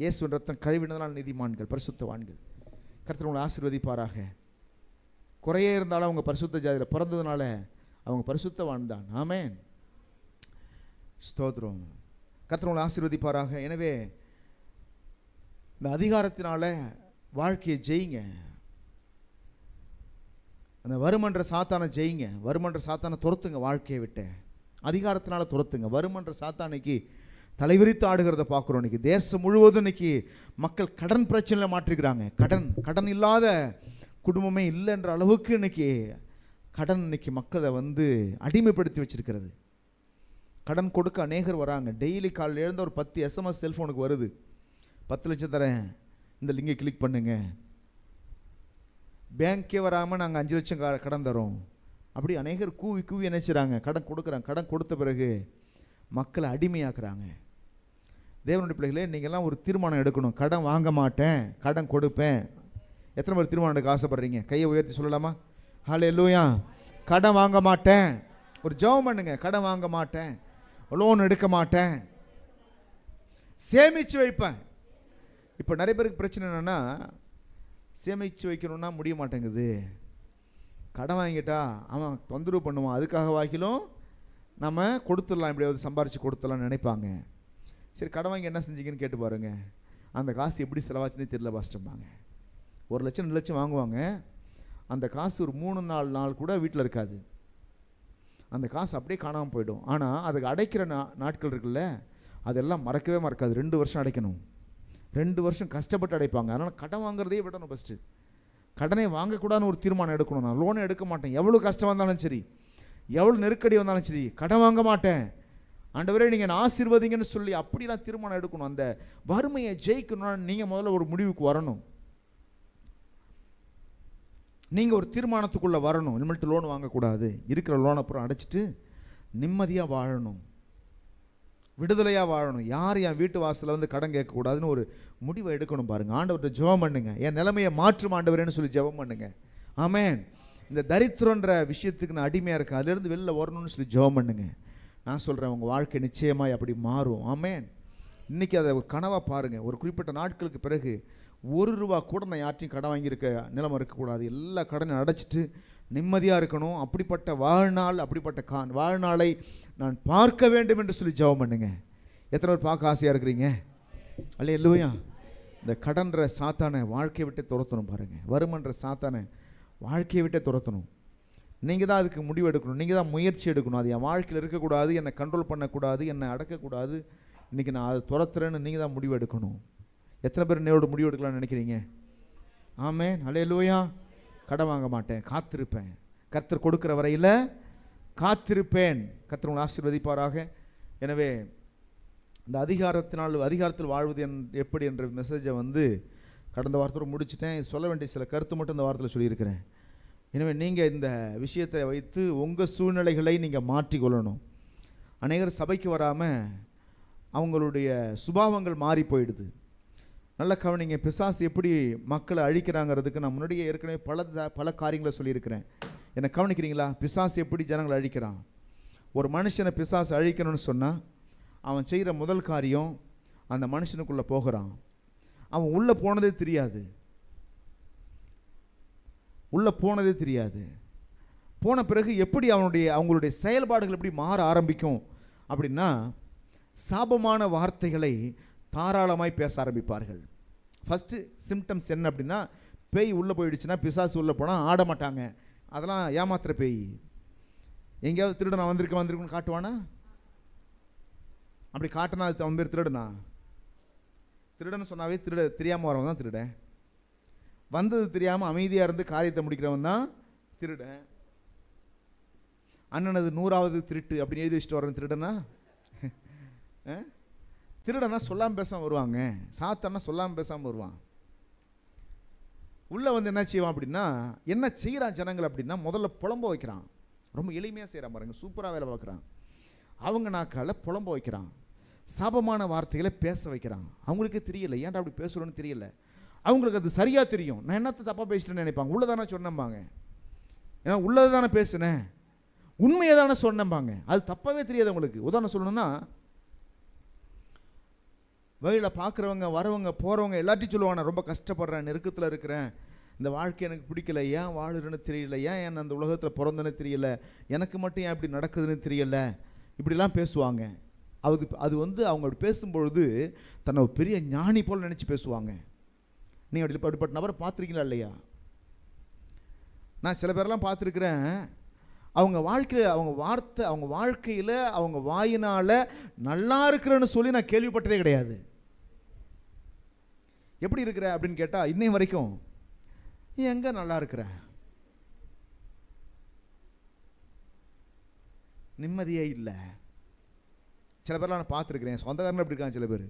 இயேசு ரத்தம் கழிவினதால் நீதிமான்கள் பரிசுத்தவான்கள் கருத்தர் உங்களை ஆசிர்வதிப்பாராக குறையே இருந்தாலும் அவங்க பரிசுத்த ஜாதியில் பிறந்ததுனால அவங்க பரிசுத்த வாழ்ந்தான் ஆமேன் ஸ்தோத்ரம் கத்திரவங்களை ஆசீர்வதிப்பாராக எனவே இந்த அதிகாரத்தினால வாழ்க்கையை ஜெயிங்க அந்த வருமன்ற சாத்தானை ஜெயிங்க வருமன்ற சாத்தானை துரத்துங்க வாழ்க்கையை விட்டு அதிகாரத்தினால துரத்துங்க வருமன்ற சாத்தானைக்கு தலைவிரித்து ஆடுகிறத பார்க்குறோம் இன்றைக்கி தேசம் முழுவதும் இன்றைக்கி மக்கள் கடன் பிரச்சனையில் மாற்றிக்கிறாங்க கடன் கடன் இல்லாத குடும்பமே இல்லைன்ற அளவுக்கு இன்றைக்கி கடன் இன்னைக்கு மக்களை வந்து அடிமைப்படுத்தி வச்சுருக்கிறது கடன் கொடுக்க அநேகர் வராங்க டெய்லி காலையில் எழுந்த ஒரு பத்து எஸ்எம்எஸ் செல்ஃபோனுக்கு வருது பத்து லட்சம் தரேன் இந்த லிங்கை கிளிக் பண்ணுங்க பேங்க்கே வராமல் நாங்கள் அஞ்சு லட்சம் க கடன் தரோம் அப்படி அநேகர் கூவி கூவி நினைச்சிறாங்க கடன் கொடுக்குறாங்க கடன் கொடுத்த பிறகு மக்களை அடிமையாக்குறாங்க தேவனுடைய பிள்ளைகளே நீங்கள்லாம் ஒரு தீர்மானம் எடுக்கணும் கடன் வாங்க மாட்டேன் கடன் கொடுப்பேன் எத்தனை பேர் திருமணம் எடுக்க ஆசைப்படுறீங்க கையை உயர்த்தி சொல்லலாமா ஹலோ எல்லோயா கடன் வாங்க மாட்டேன் ஒரு ஜெபம் பண்ணுங்க கடன் வாங்க மாட்டேன் லோன் எடுக்க மாட்டேன் சேமித்து வைப்பேன் இப்போ நிறைய பேருக்கு பிரச்சனை என்னென்னா சேமித்து வைக்கணும்னா முடிய மாட்டேங்குது கடன் வாங்கிட்டா அவன் தொந்தரவு பண்ணுவான் அதுக்காக வாக்கிலும் நம்ம கொடுத்துடலாம் எப்படியாவது சம்பாரித்து கொடுத்துடலாம்னு நினைப்பாங்க சரி கடன் வாங்கி என்ன செஞ்சிங்கன்னு கேட்டு பாருங்கள் அந்த காசு எப்படி செலவாச்சுன்னே தெரியல பாஸ்டம்பாங்க ஒரு லட்சம் ரெண்டு லட்சம் வாங்குவாங்க அந்த காசு ஒரு மூணு நாலு நாள் கூட வீட்டில் இருக்காது அந்த காசு அப்படியே காணாமல் போயிடும் ஆனால் அதுக்கு அடைக்கிற நா நாட்கள் இருக்குல்ல அதெல்லாம் மறக்கவே மறக்காது ரெண்டு வருஷம் அடைக்கணும் ரெண்டு வருஷம் கஷ்டப்பட்டு அடைப்பாங்க அதனால் கடன் வாங்குறதே விடணும் ஃபஸ்ட்டு கடனை வாங்கக்கூடாதுன்னு ஒரு தீர்மானம் எடுக்கணும் நான் லோனை எடுக்க மாட்டேன் எவ்வளோ கஷ்டம் வந்தாலும் சரி எவ்வளோ நெருக்கடி வந்தாலும் சரி கடன் வாங்க மாட்டேன் ஆண்டவரே நீங்கள் நான் ஆசீர்வதிங்கன்னு சொல்லி அப்படிலாம் தீர்மானம் எடுக்கணும் அந்த வறுமையை ஜெயிக்கணும்னு நீங்கள் முதல்ல ஒரு முடிவுக்கு வரணும் நீங்கள் ஒரு தீர்மானத்துக்குள்ளே வரணும் இனிமேல்ட்டு லோன் வாங்கக்கூடாது இருக்கிற லோன் அப்புறம் அடைச்சிட்டு நிம்மதியாக வாழணும் விடுதலையாக வாழணும் யார் என் வீட்டு வாசலில் வந்து கடன் கேட்கக்கூடாதுன்னு ஒரு முடிவை எடுக்கணும் பாருங்கள் ஆண்டவர்கிட்ட ஜெபம் பண்ணுங்க என் நிலைமையை மாற்றும் ஆண்டவரேன்னு சொல்லி ஜெபம் பண்ணுங்க ஆமேன் இந்த தரித்திரன்ற விஷயத்துக்கு நான் அடிமையாக இருக்கேன் அதுலேருந்து வெளில வரணும்னு சொல்லி ஜெபம் பண்ணுங்க நான் சொல்கிறேன் உங்கள் வாழ்க்கை நிச்சயமாக அப்படி மாறும் ஆமேன் இன்றைக்கி அதை ஒரு கனவாக பாருங்கள் ஒரு குறிப்பிட்ட நாட்களுக்கு பிறகு ஒரு ரூபா கூட நான் யார்ட்டையும் கடன் வாங்கியிருக்க நிலம இருக்கக்கூடாது எல்லா கடனையும் அடைச்சிட்டு நிம்மதியாக இருக்கணும் அப்படிப்பட்ட வாழ்நாள் அப்படிப்பட்ட கா வாழ்நாளை நான் பார்க்க வேண்டும் என்று சொல்லி ஜெபம் பண்ணுங்க எத்தனை பேர் பார்க்க ஆசையாக இருக்கிறீங்க அல்ல எல்லோயா இந்த கடன்ற சாத்தானை வாழ்க்கையை விட்டே துரத்தணும் பாருங்கள் வருமன்ற சாத்தானை வாழ்க்கையை விட்டே துரத்தணும் நீங்கள் தான் அதுக்கு முடிவு எடுக்கணும் நீங்கள் தான் முயற்சி எடுக்கணும் அது என் வாழ்க்கையில் இருக்கக்கூடாது என்னை கண்ட்ரோல் பண்ணக்கூடாது என்னை அடக்கக்கூடாது இன்றைக்கி நான் அதை துரத்துறேன்னு நீங்கள் தான் முடிவு எடுக்கணும் எத்தனை பேர் என்னையோட முடிவு எடுக்கலாம்னு நினைக்கிறீங்க ஆமே அலையலூயா கடன் வாங்க மாட்டேன் காத்திருப்பேன் கர்த்தர் கொடுக்குற வரையில் காத்திருப்பேன் கர்த்தர் உங்களை ஆசீர்வதிப்பாராக எனவே இந்த அதிகாரத்தினால் அதிகாரத்தில் வாழ்வது என் எப்படி என்ற மெசேஜை வந்து கடந்த வாரத்தோடு முடிச்சுட்டேன் சொல்ல வேண்டிய சில கருத்து மட்டும் இந்த வாரத்தில் சொல்லியிருக்கிறேன் எனவே நீங்கள் இந்த விஷயத்தை வைத்து உங்கள் சூழ்நிலைகளை நீங்கள் மாற்றிக்கொள்ளணும் அநேகர் சபைக்கு வராமல் அவங்களுடைய சுபாவங்கள் மாறி போயிடுது நல்லா கவனிங்க பிசாசு எப்படி மக்களை அழிக்கிறாங்கிறதுக்கு நான் முன்னாடியே ஏற்கனவே பல பல காரியங்களை சொல்லியிருக்கிறேன் என்னை கவனிக்கிறீங்களா பிசாசு எப்படி ஜனங்களை அழிக்கிறான் ஒரு மனுஷனை பிசாசு அழிக்கணும்னு சொன்னால் அவன் செய்கிற முதல் காரியம் அந்த மனுஷனுக்குள்ளே போகிறான் அவன் உள்ளே போனதே தெரியாது உள்ளே போனதே தெரியாது போன பிறகு எப்படி அவனுடைய அவங்களுடைய செயல்பாடுகள் எப்படி மாற ஆரம்பிக்கும் அப்படின்னா சாபமான வார்த்தைகளை தாராளமாய் பேச ஆரம்பிப்பார்கள் ஃபஸ்ட்டு சிம்டம்ஸ் என்ன அப்படின்னா பேய் உள்ளே போயிடுச்சுன்னா பிசாசு உள்ளே போனால் ஆட மாட்டாங்க அதெல்லாம் ஏமாத்திர பேய் எங்கேயாவது திருடனா வந்திருக்க வந்திருக்குன்னு காட்டுவானா அப்படி காட்டினா அது அவன் பேர் திருடனா திருடன்னு சொன்னாவே திருட தெரியாமல் வரவன் தான் திருடன் வந்தது தெரியாமல் அமைதியாக இருந்து காரியத்தை முடிக்கிறவன் தான் திருடன் அண்ணனது நூறாவது திருட்டு அப்படின்னு எழுதி வச்சுட்டு வரேன் திருடனா திருடனா சொல்லாமல் பேசாமல் வருவாங்க சாத்தானா சொல்லாமல் பேசாமல் வருவான் உள்ளே வந்து என்ன செய்வான் அப்படின்னா என்ன செய்கிறான் ஜனங்கள் அப்படின்னா முதல்ல புலம்ப வைக்கிறான் ரொம்ப எளிமையாக செய்கிறான் பாருங்க சூப்பராக வேலை பார்க்குறான் அவங்க நாக்கால் புலம்ப வைக்கிறான் சாபமான வார்த்தைகளை பேச வைக்கிறான் அவங்களுக்கே தெரியல ஏன்டா அப்படி பேசுகிறோன்னு தெரியல அவங்களுக்கு அது சரியாக தெரியும் நான் என்னத்தை தப்பாக பேசிட்டேன்னு நினைப்பாங்க தானே சொன்னம்பாங்க ஏன்னா உள்ளது தானே பேசுனேன் உண்மையை தானே சொன்னம்பாங்க அது தப்பாகவே தெரியாது அவங்களுக்கு உதாரணம் சொல்லணும்னா வழியில் பார்க்குறவங்க வரவங்க போகிறவங்க எல்லாத்தையும் சொல்லுவாங்க நான் ரொம்ப கஷ்டப்படுறேன் நெருக்கத்தில் இருக்கிறேன் இந்த வாழ்க்கை எனக்கு பிடிக்கல ஏன் வாழுறேன்னு தெரியல ஏன் என்ன அந்த உலகத்தில் பிறந்தனே தெரியல எனக்கு மட்டும் ஏன் இப்படி நடக்குதுன்னு தெரியல இப்படிலாம் பேசுவாங்க அது அது வந்து அவங்க அப்படி பேசும்பொழுது தன்னை ஒரு பெரிய ஞானி போல் நினச்சி பேசுவாங்க நீங்கள் அப்படி அப்படிப்பட்ட நபரை பார்த்துருக்கீங்களா இல்லையா நான் சில பேர்லாம் பார்த்துருக்குறேன் அவங்க வாழ்க்கையில் அவங்க வார்த்தை அவங்க வாழ்க்கையில் அவங்க வாயினால் நல்லா இருக்கிறேன்னு சொல்லி நான் கேள்விப்பட்டதே கிடையாது எப்படி இருக்கிற அப்படின்னு கேட்டால் இன்னும் வரைக்கும் நீ எங்கே நல்லா இருக்கிற நிம்மதியே இல்லை சில பேர்லாம் நான் பார்த்துருக்குறேன் சொந்தக்காரன் எப்படி இருக்காங்க சில பேர்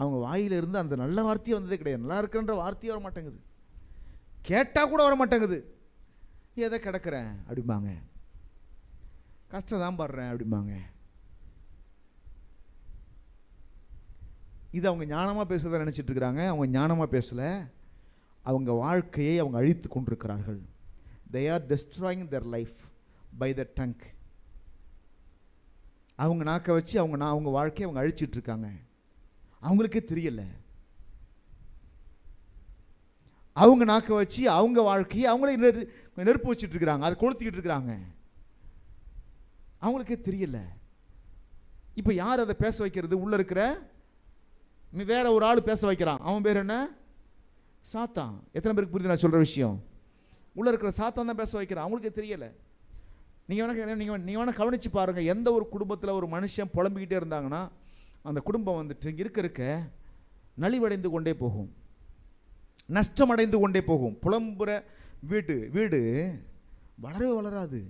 அவங்க வாயிலிருந்து அந்த நல்ல வார்த்தையே வந்ததே கிடையாது நல்லா இருக்குன்ற வார்த்தையே வர மாட்டேங்குது கேட்டால் கூட வர மாட்டேங்குது எதை கிடக்கிறேன் அப்படிம்பாங்க கஷ்டம் தான் படுறேன் அப்படிம்பாங்க இது அவங்க ஞானமாக பேசுறத நினச்சிட்டு இருக்கிறாங்க அவங்க ஞானமாக பேசலை அவங்க வாழ்க்கையை அவங்க அழித்து கொண்டிருக்கிறார்கள் they are destroying their life by the tongue அவங்க நாக்க வச்சு அவங்க நான் அவங்க வாழ்க்கையை அவங்க அழிச்சிட்ருக்காங்க அவங்களுக்கே தெரியலை அவங்க நாக்கை வச்சு அவங்க வாழ்க்கையை அவங்களே நெருப்பு வச்சுட்டு இருக்கிறாங்க அதை கொளுத்திக்கிட்டு இருக்கிறாங்க அவங்களுக்கே தெரியல இப்போ யார் அதை பேச வைக்கிறது உள்ளே இருக்கிற வேற ஒரு ஆள் பேச வைக்கிறான் அவன் பேர் என்ன சாத்தான் எத்தனை பேருக்கு புரியுது நான் சொல்கிற விஷயம் உள்ளே இருக்கிற சாத்தான் தான் பேச வைக்கிறான் அவங்களுக்கே தெரியலை நீங்கள் வேணால் நீங்கள் நீங்கள் வேணால் கவனித்து பாருங்கள் எந்த ஒரு குடும்பத்தில் ஒரு மனுஷன் புலம்பிக்கிட்டே இருந்தாங்கன்னா அந்த குடும்பம் வந்துட்டு இருக்க இருக்க நலிவடைந்து கொண்டே போகும் நஷ்டமடைந்து கொண்டே போகும் புலம்புற வீடு வீடு வளரவே வளராது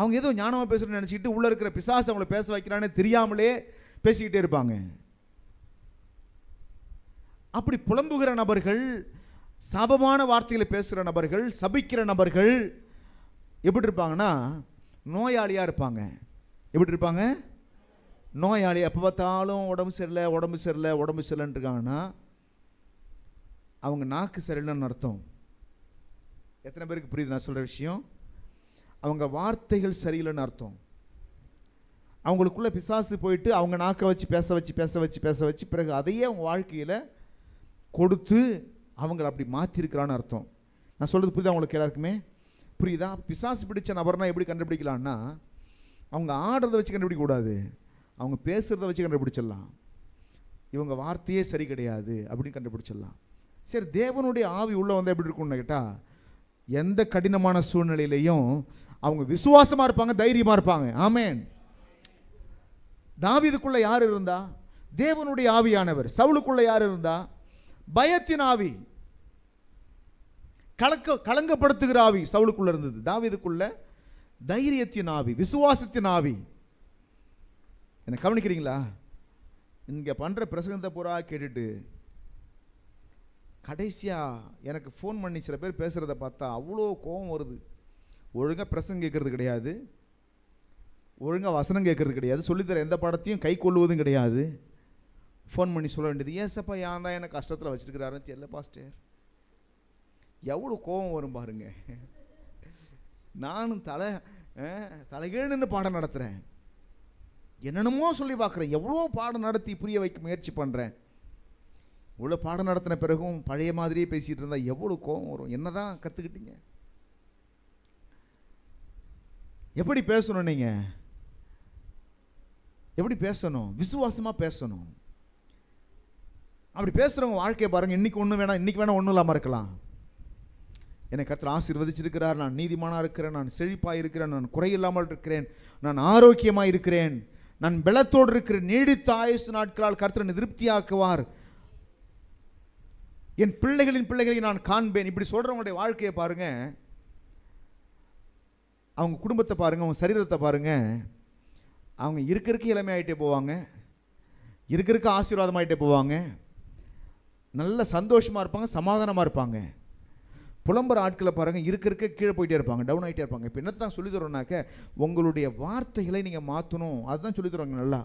அவங்க ஏதோ ஞானமாக பேசுகிறேன்னு நினச்சிக்கிட்டு உள்ளே இருக்கிற பிசாசு அவங்கள பேச வைக்கிறான்னு தெரியாமலே பேசிக்கிட்டே இருப்பாங்க அப்படி புலம்புகிற நபர்கள் சாபமான வார்த்தைகளை பேசுகிற நபர்கள் சபிக்கிற நபர்கள் எப்படி இருப்பாங்கன்னா நோயாளியாக இருப்பாங்க எப்படி இருப்பாங்க நோயாளி எப்போ பார்த்தாலும் உடம்பு சரியில்லை உடம்பு சரியில்லை உடம்பு சரியில்லைன்னு அவங்க நாக்கு சரியில்லைன்னு அர்த்தம் எத்தனை பேருக்கு புரியுது நான் சொல்கிற விஷயம் அவங்க வார்த்தைகள் சரியில்லைன்னு அர்த்தம் அவங்களுக்குள்ளே பிசாசு போயிட்டு அவங்க நாக்கை வச்சு பேச வச்சு பேச வச்சு பேச வச்சு பிறகு அதையே அவங்க வாழ்க்கையில் கொடுத்து அவங்கள அப்படி மாற்றிருக்கிறான்னு அர்த்தம் நான் சொல்கிறது புரியுது அவங்களுக்கு எல்லாருக்குமே புரியுதா பிசாசு பிடிச்ச நபர்னால் எப்படி கண்டுபிடிக்கலான்னா அவங்க ஆடுறதை வச்சு கண்டுபிடிக்கக்கூடாது அவங்க பேசுகிறத வச்சு கண்டுபிடிச்சிடலாம் இவங்க வார்த்தையே சரி கிடையாது அப்படின்னு கண்டுபிடிச்சிடலாம் சரி தேவனுடைய ஆவி உள்ளே வந்து எப்படி இருக்கும்னு கேட்டால் எந்த கடினமான சூழ்நிலையிலையும் அவங்க விசுவாசமாக இருப்பாங்க தைரியமாக இருப்பாங்க ஆமேன் தாவிதுக்குள்ளே யார் இருந்தா தேவனுடைய ஆவியானவர் சவுளுக்குள்ளே யார் இருந்தா பயத்தின் ஆவி கலக்க கலங்கப்படுத்துகிற ஆவி சவுளுக்குள்ளே இருந்தது தாவிதுக்குள்ளே தைரியத்தின் ஆவி விசுவாசத்தின் ஆவி என்னை கவனிக்கிறீங்களா இங்கே பண்ணுற பிரசங்கத்தை பூரா கேட்டுட்டு கடைசியாக எனக்கு ஃபோன் பண்ணி சில பேர் பேசுகிறத பார்த்தா அவ்வளோ கோபம் வருது ஒழுங்காக பிரசங்க கேட்குறது கிடையாது ஒழுங்காக வசனம் கேட்குறது கிடையாது சொல்லித்தர எந்த படத்தையும் கை கொள்ளுவதும் கிடையாது ஃபோன் பண்ணி சொல்ல வேண்டியது ஏசப்பா யான் தான் எனக்கு கஷ்டத்தில் வச்சுருக்கிறாருன்னு தெரியல பாஸ்டர் எவ்வளோ கோபம் வரும் பாருங்க நானும் தலை தலைகேடுன்னு பாடம் நடத்துகிறேன் என்னென்னமோ சொல்லி பார்க்குறேன் எவ்வளோ பாடம் நடத்தி புரிய வைக்க முயற்சி பண்ணுறேன் இவ்வளோ பாடம் நடத்தின பிறகும் பழைய மாதிரியே பேசிகிட்டு இருந்தால் எவ்வளோ கோபம் வரும் என்ன தான் கற்றுக்கிட்டீங்க எப்படி பேசணும் நீங்கள் எப்படி பேசணும் விசுவாசமாக பேசணும் அப்படி பேசுகிறவங்க வாழ்க்கையை பாருங்கள் இன்றைக்கி ஒன்று வேணாம் இன்றைக்கி வேணால் ஒன்றும் இல்லாமல் இருக்கலாம் என்னை கருத்தில் ஆசீர்வதிச்சிருக்கிறார் நான் நீதிமானாக இருக்கிறேன் நான் செழிப்பாக இருக்கிறேன் நான் குறையில்லாமல் இருக்கிறேன் நான் ஆரோக்கியமாக இருக்கிறேன் நான் பலத்தோடு இருக்கிற நீடித்த ஆயுசு நாட்களால் கர்த்தனை திருப்தியாக்குவார் என் பிள்ளைகளின் பிள்ளைகளை நான் காண்பேன் இப்படி சொல்கிறவங்களுடைய வாழ்க்கையை பாருங்கள் அவங்க குடும்பத்தை பாருங்கள் அவங்க சரீரத்தை பாருங்கள் அவங்க இருக்க இளமையாயிட்டே போவாங்க இருக்க இருக்க ஆசீர்வாதமாகிட்டே போவாங்க நல்ல சந்தோஷமாக இருப்பாங்க சமாதானமாக இருப்பாங்க புலம்புற ஆட்களை பாருங்கள் இருக்க இருக்க கீழே போயிட்டே இருப்பாங்க டவுன் ஆகிட்டே இருப்பாங்க இப்போ தான் சொல்லி தரோம்னாக்க உங்களுடைய வார்த்தைகளை நீங்கள் மாற்றணும் அதுதான் சொல்லி தருவாங்க நல்லா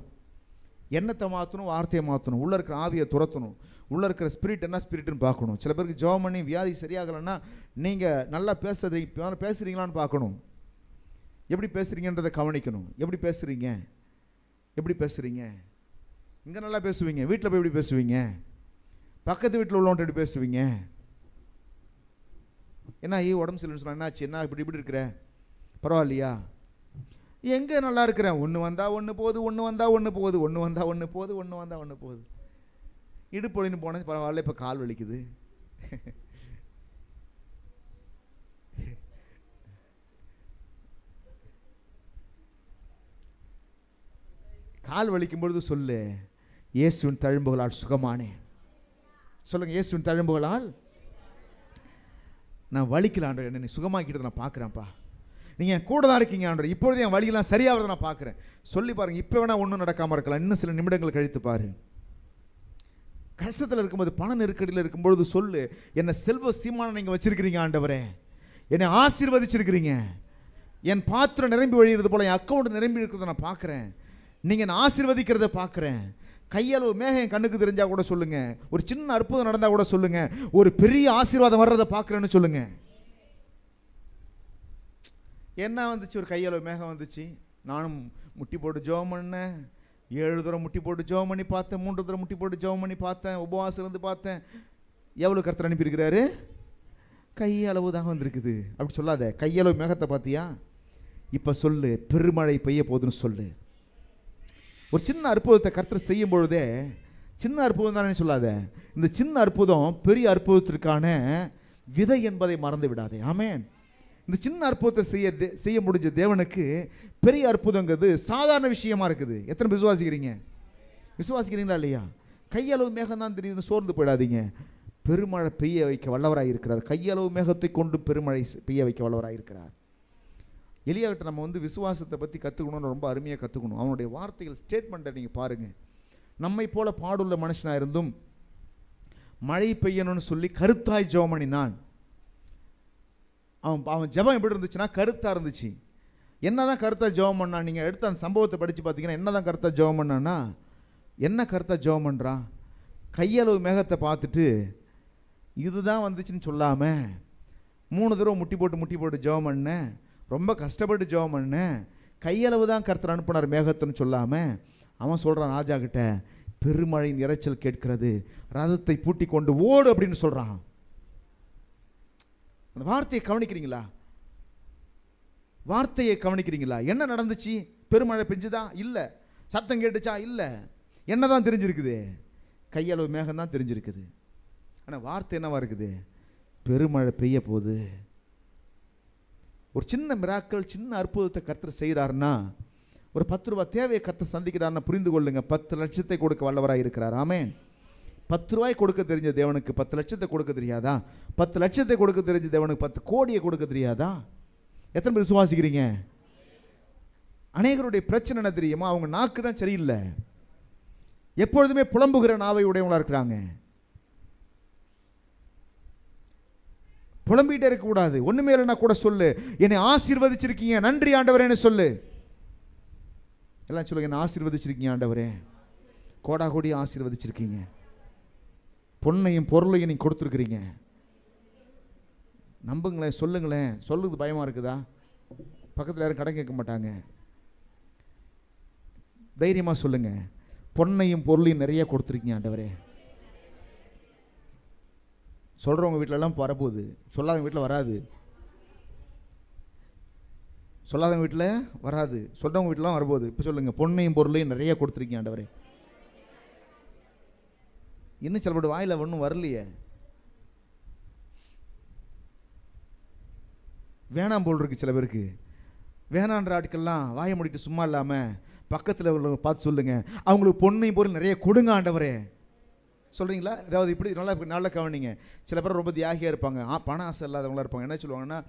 எண்ணத்தை மாற்றணும் வார்த்தையை மாற்றணும் உள்ளே இருக்கிற ஆவியை துரத்தணும் உள்ளே இருக்கிற ஸ்பிரிட் என்ன ஸ்பிரிட்னு பார்க்கணும் சில பேருக்கு ஜோம் பண்ணி வியாதி சரியாகலைன்னா நீங்கள் நல்லா பேசுறது பேசுகிறீங்களான்னு பார்க்கணும் எப்படி பேசுகிறீங்கன்றதை கவனிக்கணும் எப்படி பேசுகிறீங்க எப்படி பேசுகிறீங்க இங்கே நல்லா பேசுவீங்க வீட்டில் போய் எப்படி பேசுவீங்க பக்கத்து வீட்டில் உள்ளவன்ட்டு எப்படி பேசுவீங்க என்ன ஐயோ உடம்பு சரியில்லைன்னு சொன்னால் என்னாச்சு என்ன இப்படி இப்படி இருக்கிற பரவாயில்லையா எங்கே நல்லா இருக்கிறேன் ஒன்று வந்தால் ஒன்று போகுது ஒன்று வந்தால் ஒன்று போகுது ஒன்று வந்தால் ஒன்று போகுது ஒன்று வந்தால் ஒன்று போகுது இடுப்பொழின்னு போனது பரவாயில்ல இப்போ கால் வலிக்குது கால் வலிக்கும் பொழுது சொல்லு இயேசுவின் தழும்புகளால் சுகமானே சொல்லுங்க இயேசுவின் தழும்புகளால் நான் வலிக்கல ஆண்டவர் என்னை சுகமாக்கிட்டு நான் பார்க்குறேன்ப்பா நீங்கள் கூட தான் இருக்கீங்க ஆண்டவர் இப்பொழுது என் வழியெல்லாம் சரியாகிறத நான் பார்க்குறேன் சொல்லி பாருங்கள் இப்போ வேணால் ஒன்றும் நடக்காமல் இருக்கலாம் இன்னும் சில நிமிடங்கள் கழித்து பாரு கஷ்டத்தில் இருக்கும்போது பண நெருக்கடியில் இருக்கும்பொழுது சொல்லு என்னை செல்வ சீமானம் நீங்கள் வச்சுருக்கிறீங்க ஆண்டவரே என்னை ஆசீர்வதிச்சிருக்கிறீங்க என் பாத்திரம் நிரம்பி வழிகிறது போல் என் அக்கௌண்ட் நிரம்பி இருக்கிறத நான் பார்க்குறேன் நீங்கள் என்னை ஆசீர்வதிக்கிறத பார்க்குறேன் கையளவு மேகம் கண்ணுக்கு தெரிஞ்சால் கூட சொல்லுங்கள் ஒரு சின்ன அற்புதம் நடந்தால் கூட சொல்லுங்கள் ஒரு பெரிய ஆசீர்வாதம் வர்றதை பார்க்குறேன்னு சொல்லுங்கள் என்ன வந்துச்சு ஒரு கையளவு மேகம் வந்துச்சு நானும் முட்டி போட்டு ஜோம் பண்ணேன் ஏழு தூரம் முட்டி போட்டு ஜோம் பண்ணி பார்த்தேன் மூன்று தூரம் முட்டி போட்டு ஜோம் பண்ணி பார்த்தேன் உபவாசம் இருந்து பார்த்தேன் எவ்வளோ கருத்தர் அனுப்பியிருக்கிறாரு கையளவு தான் வந்திருக்குது அப்படி சொல்லாத கையளவு மேகத்தை பார்த்தியா இப்போ சொல்லு பெருமழை பெய்ய போதுன்னு சொல்லு ஒரு சின்ன அற்புதத்தை கருத்து செய்யும் பொழுதே சின்ன அற்புதம் தானே சொல்லாத இந்த சின்ன அற்புதம் பெரிய அற்புதத்திற்கான விதை என்பதை மறந்து விடாதே ஆமேன் இந்த சின்ன அற்புதத்தை செய்ய செய்ய முடிஞ்ச தேவனுக்கு பெரிய அற்புதங்கிறது சாதாரண விஷயமா இருக்குது எத்தனை விசுவாசிக்கிறீங்க விசுவாசிக்கிறீங்களா இல்லையா கையளவு மேகம் தான் தெரியுதுன்னு சோர்ந்து போயிடாதீங்க பெருமழை பெய்ய வைக்க வல்லவராக இருக்கிறார் கையளவு மேகத்தை கொண்டு பெருமழை பெய்ய வைக்க வல்லவராக இருக்கிறார் எளியாகிட்ட நம்ம வந்து விசுவாசத்தை பற்றி கற்றுக்கணும்னு ரொம்ப அருமையாக கற்றுக்கணும் அவனுடைய வார்த்தைகள் ஸ்டேட்மெண்ட்டை நீங்கள் பாருங்கள் நம்மை போல பாடுள்ள மனுஷனாக இருந்தும் மழை பெய்யணும்னு சொல்லி கருத்தாய் ஜோமணி நான் அவன் அவன் ஜபம் எப்படி இருந்துச்சுன்னா கருத்தாக இருந்துச்சு என்ன தான் கருத்தாக ஜோம் பண்ணான் நீங்கள் எடுத்து அந்த சம்பவத்தை படித்து பார்த்தீங்கன்னா என்ன தான் கருத்தாக ஜோம் பண்ணான்னா என்ன கருத்தாக ஜோம் பண்ணுறான் கையளவு மேகத்தை பார்த்துட்டு இதுதான் வந்துச்சுன்னு சொல்லாமல் மூணு தடவை முட்டி போட்டு முட்டி போட்டு ஜோம் பண்ணேன் ரொம்ப கஷ்டப்பட்டு ஜோம் பண்ணேன் கையளவு தான் கருத்தர் அனுப்பினார் மேகத்துன்னு சொல்லாமல் அவன் சொல்கிறான் ராஜா கிட்ட பெருமழையின் இறைச்சல் கேட்கிறது ரதத்தை பூட்டி கொண்டு ஓடு அப்படின்னு சொல்கிறான் அந்த வார்த்தையை கவனிக்கிறீங்களா வார்த்தையை கவனிக்கிறீங்களா என்ன நடந்துச்சு பெருமழை பெஞ்சுதா இல்லை சத்தம் கேட்டுச்சா இல்லை என்ன தான் தெரிஞ்சிருக்குது கையளவு மேகம் தான் தெரிஞ்சிருக்குது ஆனால் வார்த்தை என்னவா இருக்குது பெருமழை பெய்ய போகுது ஒரு சின்ன மிராக்கள் சின்ன அற்புதத்தை கருத்து செய்கிறாருன்னா ஒரு பத்து ரூபா தேவையை கருத்து சந்திக்கிறாருன்னு புரிந்து கொள்ளுங்க பத்து லட்சத்தை கொடுக்க வல்லவராக இருக்கிறார் ஆமே பத்து ரூபாய் கொடுக்க தெரிஞ்ச தேவனுக்கு பத்து லட்சத்தை கொடுக்க தெரியாதா பத்து லட்சத்தை கொடுக்க தெரிஞ்ச தேவனுக்கு பத்து கோடியை கொடுக்க தெரியாதா எத்தனை பேர் சுவாசிக்கிறீங்க அநேகருடைய பிரச்சனை என்ன தெரியுமா அவங்க நாக்கு தான் சரியில்லை எப்பொழுதுமே புலம்புகிற நாவை உடையவங்களாக இருக்கிறாங்க புலம்பிகிட்டே இருக்கக்கூடாது ஒன்றுமே இல்லைன்னா கூட சொல்லு என்னை ஆசீர்வதிச்சிருக்கீங்க நன்றி ஆண்டவரேன்னு சொல்லு எல்லாம் சொல்லுங்க என்னை ஆசீர்வதிச்சிருக்கீங்க ஆண்டவரே கோடா கோடி ஆசீர்வதிச்சிருக்கீங்க பொண்ணையும் பொருளையும் நீங்கள் கொடுத்துருக்குறீங்க நம்புங்களேன் சொல்லுங்களேன் சொல்லுது பயமாக இருக்குதா பக்கத்தில் யாரும் கடன் கேட்க மாட்டாங்க தைரியமாக சொல்லுங்கள் பொண்ணையும் பொருளையும் நிறைய கொடுத்துருக்கீங்க ஆண்டவரே சொல்கிறவங்க வீட்டிலலாம் வரப்போகுது சொல்லாதவங்க வீட்டில் வராது சொல்லாதவங்க வீட்டில் வராது சொல்கிறவங்க வீட்டிலாம் வரப்போகுது இப்போ சொல்லுங்கள் பொண்ணையும் பொருளையும் நிறைய கொடுத்துருக்கீங்க ஆண்டவரே இன்னும் சிலப்பட்டு வாயில் ஒன்றும் வரலையே வேணாம் போல் இருக்குது சில பேருக்கு வேணான்ற ஆட்கள்லாம் வாயை முடிக்கிட்டு சும்மா இல்லாமல் பக்கத்தில் உள்ளவங்க பார்த்து சொல்லுங்கள் அவங்களுக்கு பொண்ணையும் பொருள் நிறைய கொடுங்க ஆண்டவரே சொல்கிறீங்களா அதாவது இப்படி நல்லா நல்லா கவனிங்க சில பேர் ரொம்ப தியாகியாக இருப்பாங்க ஆ பண ஆசை இல்லாதவங்களாக இருப்பாங்க என்ன சொல்லுவாங்கன்னா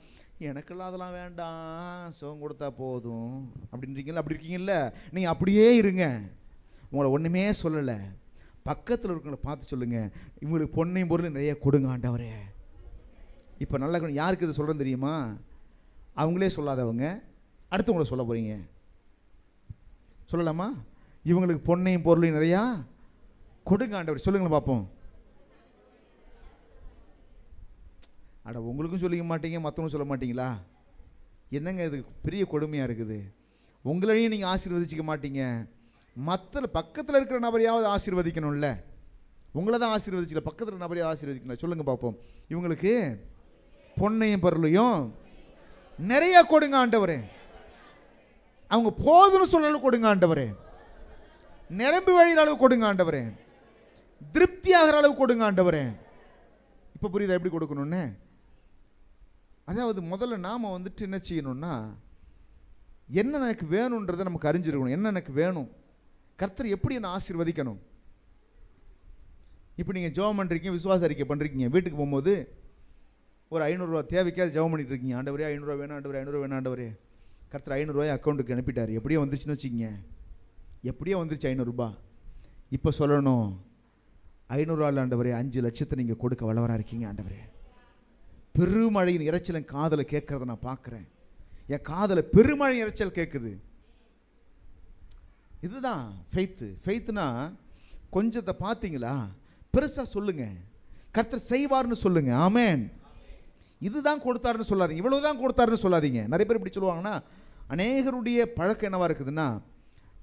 எனக்கெல்லாம் அதெல்லாம் வேண்டாம் சுகம் கொடுத்தா போதும் அப்படின்றீங்களா அப்படி இருக்கீங்கல்ல நீங்கள் அப்படியே இருங்க உங்களை ஒன்றுமே சொல்லலை பக்கத்தில் இருக்கவங்களை பார்த்து சொல்லுங்கள் இவங்களுக்கு பொண்ணையும் பொருள் நிறைய கொடுங்க ஆண்டவரே இப்போ நல்லா யாருக்கு இது சொல்கிறேன்னு தெரியுமா அவங்களே சொல்லாதவங்க அடுத்தவங்கள சொல்ல போகிறீங்க சொல்லலாமா இவங்களுக்கு பொண்ணையும் பொருளையும் நிறையா கொடுங்க ஆண்டவர் சொல்லுங்களேன் பார்ப்போம் அட உங்களுக்கும் சொல்லிக்க மாட்டீங்க மற்றவங்களும் சொல்ல மாட்டீங்களா என்னங்க இது பெரிய கொடுமையாக இருக்குது உங்களையும் நீங்கள் ஆசீர்வதிச்சிக்க மாட்டீங்க மற்ற பக்கத்தில் இருக்கிற நபரையாவது ஆசீர்வதிக்கணும்ல உங்களை தான் ஆசீர்வதிச்சிக்கல பக்கத்தில் நபரையாவது ஆசீர்வதிக்கணும் சொல்லுங்கள் பார்ப்போம் இவங்களுக்கு பொண்ணையும் பொருளையும் நிறைய கொடுங்க ஆண்டவரே அவங்க போதும்னு சொல்ல அளவு கொடுங்க ஆண்டவரே நிரம்பி வழியிற அளவு கொடுங்க ஆண்டவரே திருப்தி ஆகிற அளவு கொடுங்க ஆண்டவரே இப்போ புரியுதா எப்படி கொடுக்கணும்னு அதாவது முதல்ல நாம் வந்துட்டு என்ன செய்யணும்னா என்ன எனக்கு வேணுன்றதை நமக்கு அறிஞ்சிருக்கணும் என்ன எனக்கு வேணும் கர்த்தர் எப்படி என்ன ஆசீர்வதிக்கணும் இப்போ நீங்கள் ஜெபம் பண்ணுறீங்க விசுவாச அறிக்கை பண்ணுறீங்க வீட்டுக்கு போகும்போது ஒரு ஐநூறுரூவா தேவைக்காக ஜெபம் பண்ணிட்டு இருக்கீங்க ஆண்டவரே ஐநூறுரூவா வேணும் ஆண்டவர் ஐநூறுரூவா வேணும் ஆண்டவரே கர்த்தர் ஐநூறுரூவாய் அக்கௌண்ட்டுக்கு அனுப்பிட்டார் எப்படியோ வந்துச்சுன்னு வச்சுக்கிங்க எப்படியோ வந்துருச்சு ஐநூறுரூபா இப்போ சொல்லணும் ஐநூறு ஆள் ஆண்டவரே அஞ்சு லட்சத்தை நீங்கள் கொடுக்க வளவராக இருக்கீங்க ஆண்டவரே பெருமழையின் இறைச்சலன் காதலை கேட்குறத நான் பார்க்குறேன் என் காதலை பெருமழை இறைச்சல் கேட்குது இதுதான் ஃபெய்த்து ஃபெய்த்துனா கொஞ்சத்தை பார்த்தீங்களா பெருசாக சொல்லுங்கள் கர்த்தர் செய்வார்னு சொல்லுங்கள் ஆமேன் இதுதான் கொடுத்தாருன்னு சொல்லாதீங்க இவ்வளவு தான் கொடுத்தாருன்னு சொல்லாதீங்க நிறைய பேர் இப்படி சொல்லுவாங்கன்னா அநேகருடைய பழக்கம் என்னவாக இருக்குதுன்னா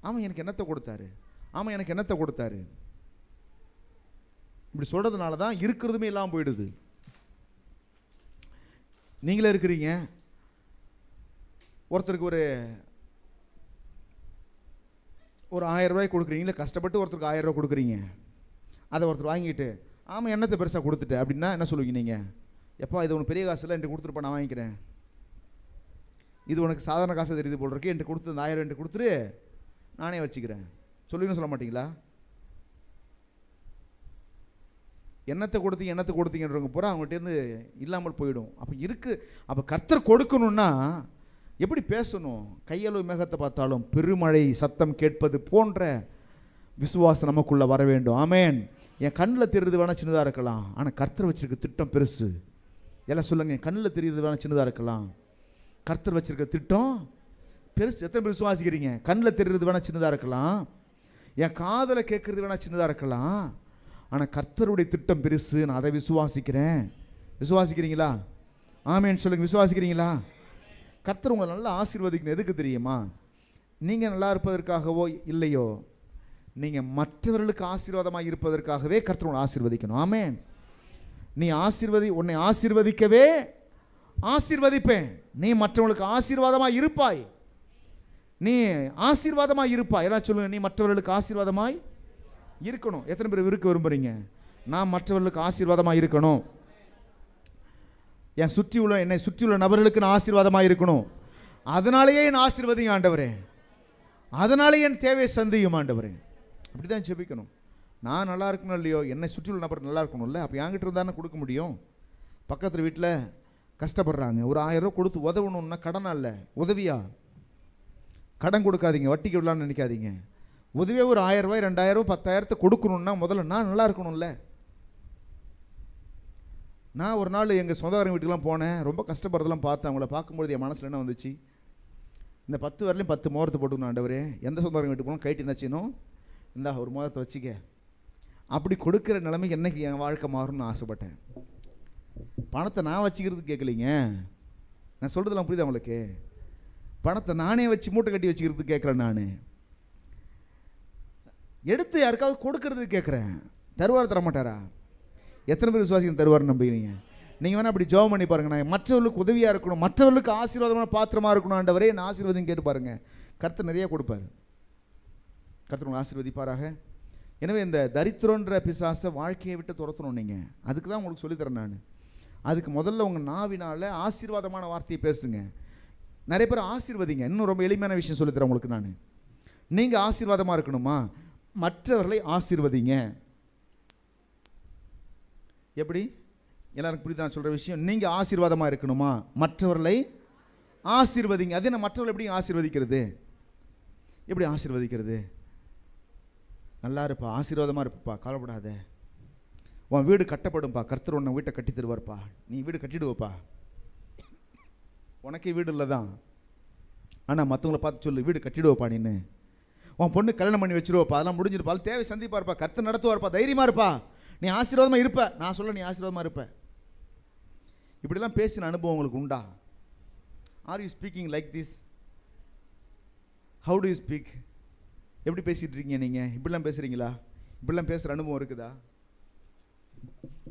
ஆமாம் எனக்கு என்னத்தை கொடுத்தாரு ஆமாம் எனக்கு என்னத்தை கொடுத்தாரு இப்படி சொல்கிறதுனால தான் இருக்கிறதுமே இல்லாமல் போயிடுது நீங்களே இருக்கிறீங்க ஒருத்தருக்கு ஒரு ஒரு ஆயிரம் ரூபாய் கொடுக்குறீங்களே கஷ்டப்பட்டு ஒருத்தருக்கு ஆயிரம் ரூபா கொடுக்குறீங்க அதை ஒருத்தர் வாங்கிட்டு ஆமாம் என்னத்தை பெருசாக கொடுத்துட்டு அப்படின்னா என்ன சொல்லுவீங்க நீங்கள் எப்போ இது உனக்கு பெரிய காசு இல்லை என்று கொடுத்துருப்பா நான் வாங்கிக்கிறேன் இது உனக்கு சாதாரண காசு தெரியுது போல் இருக்கு என்று கொடுத்து இந்த ஆயிரம் என்று கொடுத்துட்டு நானே வச்சுக்கிறேன் சொல்லுவீங்கன்னு சொல்ல மாட்டிங்களா என்னத்தை கொடுத்தீங்க என்னத்தை கொடுத்தீங்கன்றவங்க பூரா அவங்கள்ட்டேருந்து இல்லாமல் போயிடும் அப்போ இருக்குது அப்போ கர்த்தர் கொடுக்கணும்னா எப்படி பேசணும் கையளவு மேகத்தை பார்த்தாலும் பெருமழை சத்தம் கேட்பது போன்ற விசுவாசம் நமக்குள்ளே வர வேண்டும் ஆமேன் என் கண்ணில் தெரியுது வேணால் சின்னதாக இருக்கலாம் ஆனால் கர்த்தர் வச்சுருக்க திட்டம் பெருசு எல்லாம் சொல்லுங்கள் என் கண்ணில் தெரியுது வேணால் சின்னதாக இருக்கலாம் கர்த்தர் வச்சுருக்க திட்டம் பெருசு எத்தனை பேர் விசுவாசிக்கிறீங்க கண்ணில் தெரியுறது வேணால் சின்னதாக இருக்கலாம் என் காதலை கேட்குறது வேணால் சின்னதாக இருக்கலாம் ஆனால் கர்த்தருடைய திட்டம் பெருசு நான் அதை விசுவாசிக்கிறேன் விசுவாசிக்கிறீங்களா ஆமேன்னு சொல்லுங்கள் விசுவாசிக்கிறீங்களா கர்த்தர் உங்களை நல்லா ஆசீர்வதிக்கணும் எதுக்கு தெரியுமா நீங்கள் நல்லா இருப்பதற்காகவோ இல்லையோ நீங்கள் மற்றவர்களுக்கு ஆசீர்வாதமாக இருப்பதற்காகவே கர்த்தர் உங்களை ஆசீர்வதிக்கணும் ஆமேன் நீ ஆசீர்வதி உன்னை ஆசீர்வதிக்கவே ஆசீர்வதிப்பேன் நீ மற்றவங்களுக்கு ஆசீர்வாதமாக இருப்பாய் நீ ஆசீர்வாதமாக இருப்பாய் எல்லாம் சொல்லுங்கள் நீ மற்றவர்களுக்கு ஆசீர்வாதமாய் இருக்கணும் எத்தனை பேர் இருக்க விரும்புகிறீங்க நான் மற்றவர்களுக்கு ஆசீர்வாதமாக இருக்கணும் என் சுற்றி உள்ள என்னை சுற்றி உள்ள நபர்களுக்கு நான் ஆசீர்வாதமாக இருக்கணும் அதனாலேயே என் ஆசீர்வதியும் ஆண்டவரே அதனாலே என் தேவையை சந்தியும் ஆண்டவரே அப்படி தான் ஜெபிக்கணும் நான் நல்லா இருக்கணும் இல்லையோ என்னை சுற்றி உள்ள நபர் நல்லா இருக்கணும்ல அப்போ என்கிட்ட இருந்தானே கொடுக்க முடியும் பக்கத்தில் வீட்டில் கஷ்டப்படுறாங்க ஒரு ஆயிரம் ரூபா கொடுத்து உதவணும்னா கடனா இல்லை உதவியா கடன் கொடுக்காதீங்க வட்டிக்கு விடலான்னு நினைக்காதீங்க உதவியாக ஒரு ஆயிரம் ரூபாய் ரெண்டாயிரம் பத்தாயிரத்து கொடுக்கணுன்னா முதல்ல நான் நல்லா இருக்கணும்ல நான் ஒரு நாள் எங்கள் சொந்தக்காரங்க வீட்டுக்கெலாம் போனேன் ரொம்ப கஷ்டப்படுறதெல்லாம் பார்த்தேன் அவங்கள பார்க்கும்போது என் மனசில் என்ன வந்துச்சு இந்த பத்து வரலையும் பத்து மோரத்தை போட்டுக்கணும் ஆண்டவர் எந்த சொந்தக்காரங்க வீட்டுக்கு போகணும் கைட்டு என்னாச்சினும் இந்தா ஒரு மோதத்தை வச்சுக்க அப்படி கொடுக்குற நிலைமைக்கு என்னைக்கு என் வாழ்க்கை மாறும்னு ஆசைப்பட்டேன் பணத்தை நான் வச்சுக்கிறது கேட்கலிங்க நான் சொல்கிறதுலாம் புரியுது அவங்களுக்கு பணத்தை நானே வச்சு மூட்டை கட்டி வச்சுக்கிறது கேட்குறேன் நான் எடுத்து யாருக்காவது கொடுக்கறது கேட்குறேன் தருவார் தரமாட்டாரா எத்தனை பேர் விசுவாசிங்க தருவார் நம்புகிறீங்க நீங்கள் வேணால் அப்படி ஜோம் பண்ணி நான் மற்றவர்களுக்கு உதவியாக இருக்கணும் மற்றவர்களுக்கு ஆசீர்வாதமான பாத்திரமாக இருக்கணும் ஆண்டவரே நான் ஆசீர்வாதம் கேட்டு பாருங்கள் கருத்தை நிறையா கொடுப்பாரு கருத்து ஆசீர்வதிப்பாராக எனவே இந்த தரித்திரன்ற பிசாசை வாழ்க்கையை விட்டு துரத்தணும் நீங்கள் அதுக்கு தான் உங்களுக்கு சொல்லித்தரேன் நான் அதுக்கு முதல்ல உங்கள் நாவினால் ஆசீர்வாதமான வார்த்தையை பேசுங்க நிறைய பேர் ஆசீர்வதிங்க இன்னும் ரொம்ப எளிமையான விஷயம் சொல்லித்தரேன் உங்களுக்கு நான் நீங்கள் ஆசீர்வாதமாக இருக்கணுமா மற்றவர்களை ஆசிர்வதிங்க எப்படி எல்லாருக்கும் புரியுது நான் சொல்கிற விஷயம் நீங்கள் ஆசீர்வாதமாக இருக்கணுமா மற்றவர்களை ஆசிர்வதிங்க அது என்ன மற்றவர்கள் எப்படி ஆசிர்வதிக்கிறது எப்படி ஆசீர்வதிக்கிறது நல்லா இருப்பா ஆசீர்வாதமாக இருப்பா கவலைப்படாத உன் வீடு கட்டப்படும்பா கர்த்தர் உன்னை வீட்டை கட்டி தருவார்ப்பா நீ வீடு கட்டிடுவப்பா உனக்கே வீடு இல்லை தான் ஆனால் மற்றவங்கள பார்த்து சொல்லு வீடு கட்டிடுவப்பா நின்று உன் பொண்ணு கல்யாணம் பண்ணி வச்சிருவாப்பா அதெல்லாம் அது தேவை சந்திப்பா இருப்பா கருத்து நடத்துவார்ப்பா தைரியமாக இருப்பா நீ ஆசீர்வாதமாக இருப்ப நான் சொல்ல நீ ஆசீர்வாதமாக இருப்ப இப்படிலாம் பேசின அனுபவம் உங்களுக்கு உண்டா are you speaking like this how do you speak எப்படி பேசிகிட்டு இருக்கீங்க நீங்கள் இப்படிலாம் பேசுகிறீங்களா இப்படிலாம் பேசுகிற அனுபவம் இருக்குதா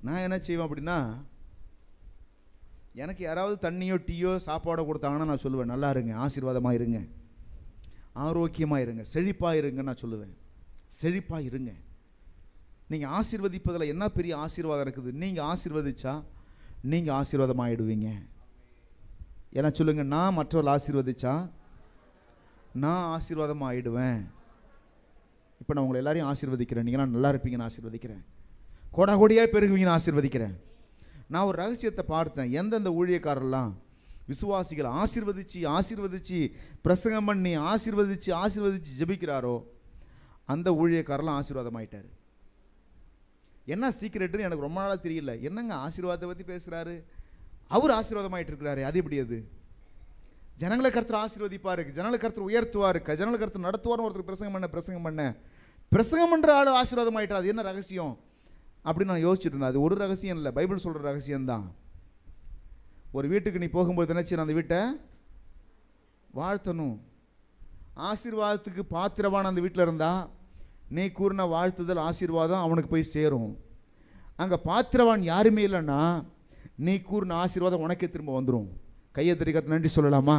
நான் என்ன செய்வேன் அப்படின்னா எனக்கு யாராவது தண்ணியோ டீயோ சாப்பாடோ கொடுத்தாங்கன்னா நான் சொல்லுவேன் நல்லா இருங்க ஆசீர்வாதமாக இருங்க ஆரோக்கியமாக இருங்க செழிப்பாக இருங்கன்னு நான் சொல்லுவேன் செழிப்பாக இருங்க நீங்கள் ஆசீர்வதிப்பதில் என்ன பெரிய ஆசீர்வாதம் இருக்குது நீங்கள் ஆசீர்வதிச்சா நீங்கள் ஆசீர்வாதம் ஆகிடுவீங்க ஏன்னா சொல்லுங்கள் நான் மற்றவர்கள் ஆசீர்வதிச்சா நான் ஆசீர்வாதம் ஆகிடுவேன் இப்போ நான் உங்களை எல்லாரையும் ஆசீர்வதிக்கிறேன் நீங்களாம் நல்லா இருப்பீங்கன்னு ஆசீர்வதிக்கிறேன் கோடியாக பெருகுவீங்கன்னு ஆசீர்வதிக்கிறேன் நான் ஒரு ரகசியத்தை பார்த்தேன் எந்தெந்த ஊழியக்காரர்லாம் விசுவாசிகளை ஆசிர்வதித்து ஆசிர்வதித்து பிரசங்கம் பண்ணி ஆசிர்வதித்து ஆசிர்வதித்து ஜபிக்கிறாரோ அந்த ஊழியக்காரெல்லாம் ஆசீர்வாதமாயிட்டார் என்ன சீக்கிரட்னு எனக்கு ரொம்ப நாளாக தெரியல என்னங்க ஆசீர்வாதத்தை பற்றி பேசுகிறாரு அவர் ஆசீர்வாதமாயிட்டு இருக்கிறாரு அது எப்படி அது ஜனங்களை கருத்து ஆசீர்வதிப்பார் ஜனங்களை கருத்து உயர்த்துவார் ஜனங்களை கருத்து நடத்துவார்னு ஒருத்தர் பிரசங்கம் பண்ண பிரசங்கம் பண்ண பிரசங்கம் பண்ணுற ஆள் ஆசீர்வாதமாயிட்டார் அது என்ன ரகசியம் அப்படின்னு நான் யோசிச்சுட்டு இருந்தேன் அது ஒரு ரகசியம் இல்லை பைபிள் சொல்கிற ரகசியம்தான் ஒரு வீட்டுக்கு நீ போகும்போது நினச்சி அந்த வீட்டை வாழ்த்தணும் ஆசீர்வாதத்துக்கு பாத்திரமான அந்த வீட்டில் இருந்தால் நீ கூறின வாழ்த்துதல் ஆசீர்வாதம் அவனுக்கு போய் சேரும் அங்கே பாத்திரவான் யாருமே இல்லைன்னா நீ கூறின ஆசீர்வாதம் உனக்கே திரும்ப வந்துடும் கையை தெரிவிக்கிறது நன்றி சொல்லலாமா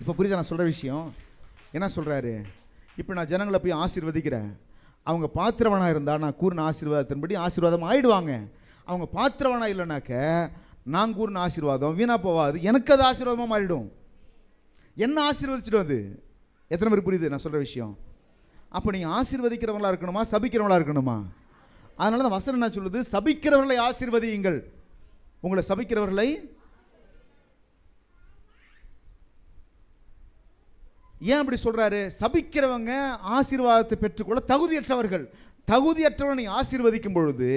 இப்போ புரியுதா நான் சொல்கிற விஷயம் என்ன சொல்கிறாரு இப்போ நான் ஜனங்களை போய் ஆசீர்வதிக்கிறேன் அவங்க பாத்திரவனாக இருந்தால் நான் கூறின ஆசீர்வாதத்தின்படி ஆசீர்வாதம் ஆயிடுவாங்க அவங்க பாத்திரவனாக இல்லைனாக்க நான் கூறின ஆசீர்வாதம் வீணாக போவாது எனக்கு அது ஆசீர்வாதமாக மாறிடும் என்ன ஆசீர்வதிச்சிடும் அது எத்தனை பேர் புரியுது நான் சொல்கிற விஷயம் அப்போ நீங்கள் ஆசீர்வதிக்கிறவங்களாக இருக்கணுமா சபிக்கிறவங்களா இருக்கணுமா அதனால தான் வசனம் என்ன சொல்லுது சபிக்கிறவர்களை ஆசீர்வதியுங்கள் உங்களை சபிக்கிறவர்களை ஏன் அப்படி சொல்கிறாரு சபிக்கிறவங்க ஆசீர்வாதத்தை பெற்றுக்கொள்ள தகுதியற்றவர்கள் தகுதியற்றவனை ஆசீர்வதிக்கும் பொழுது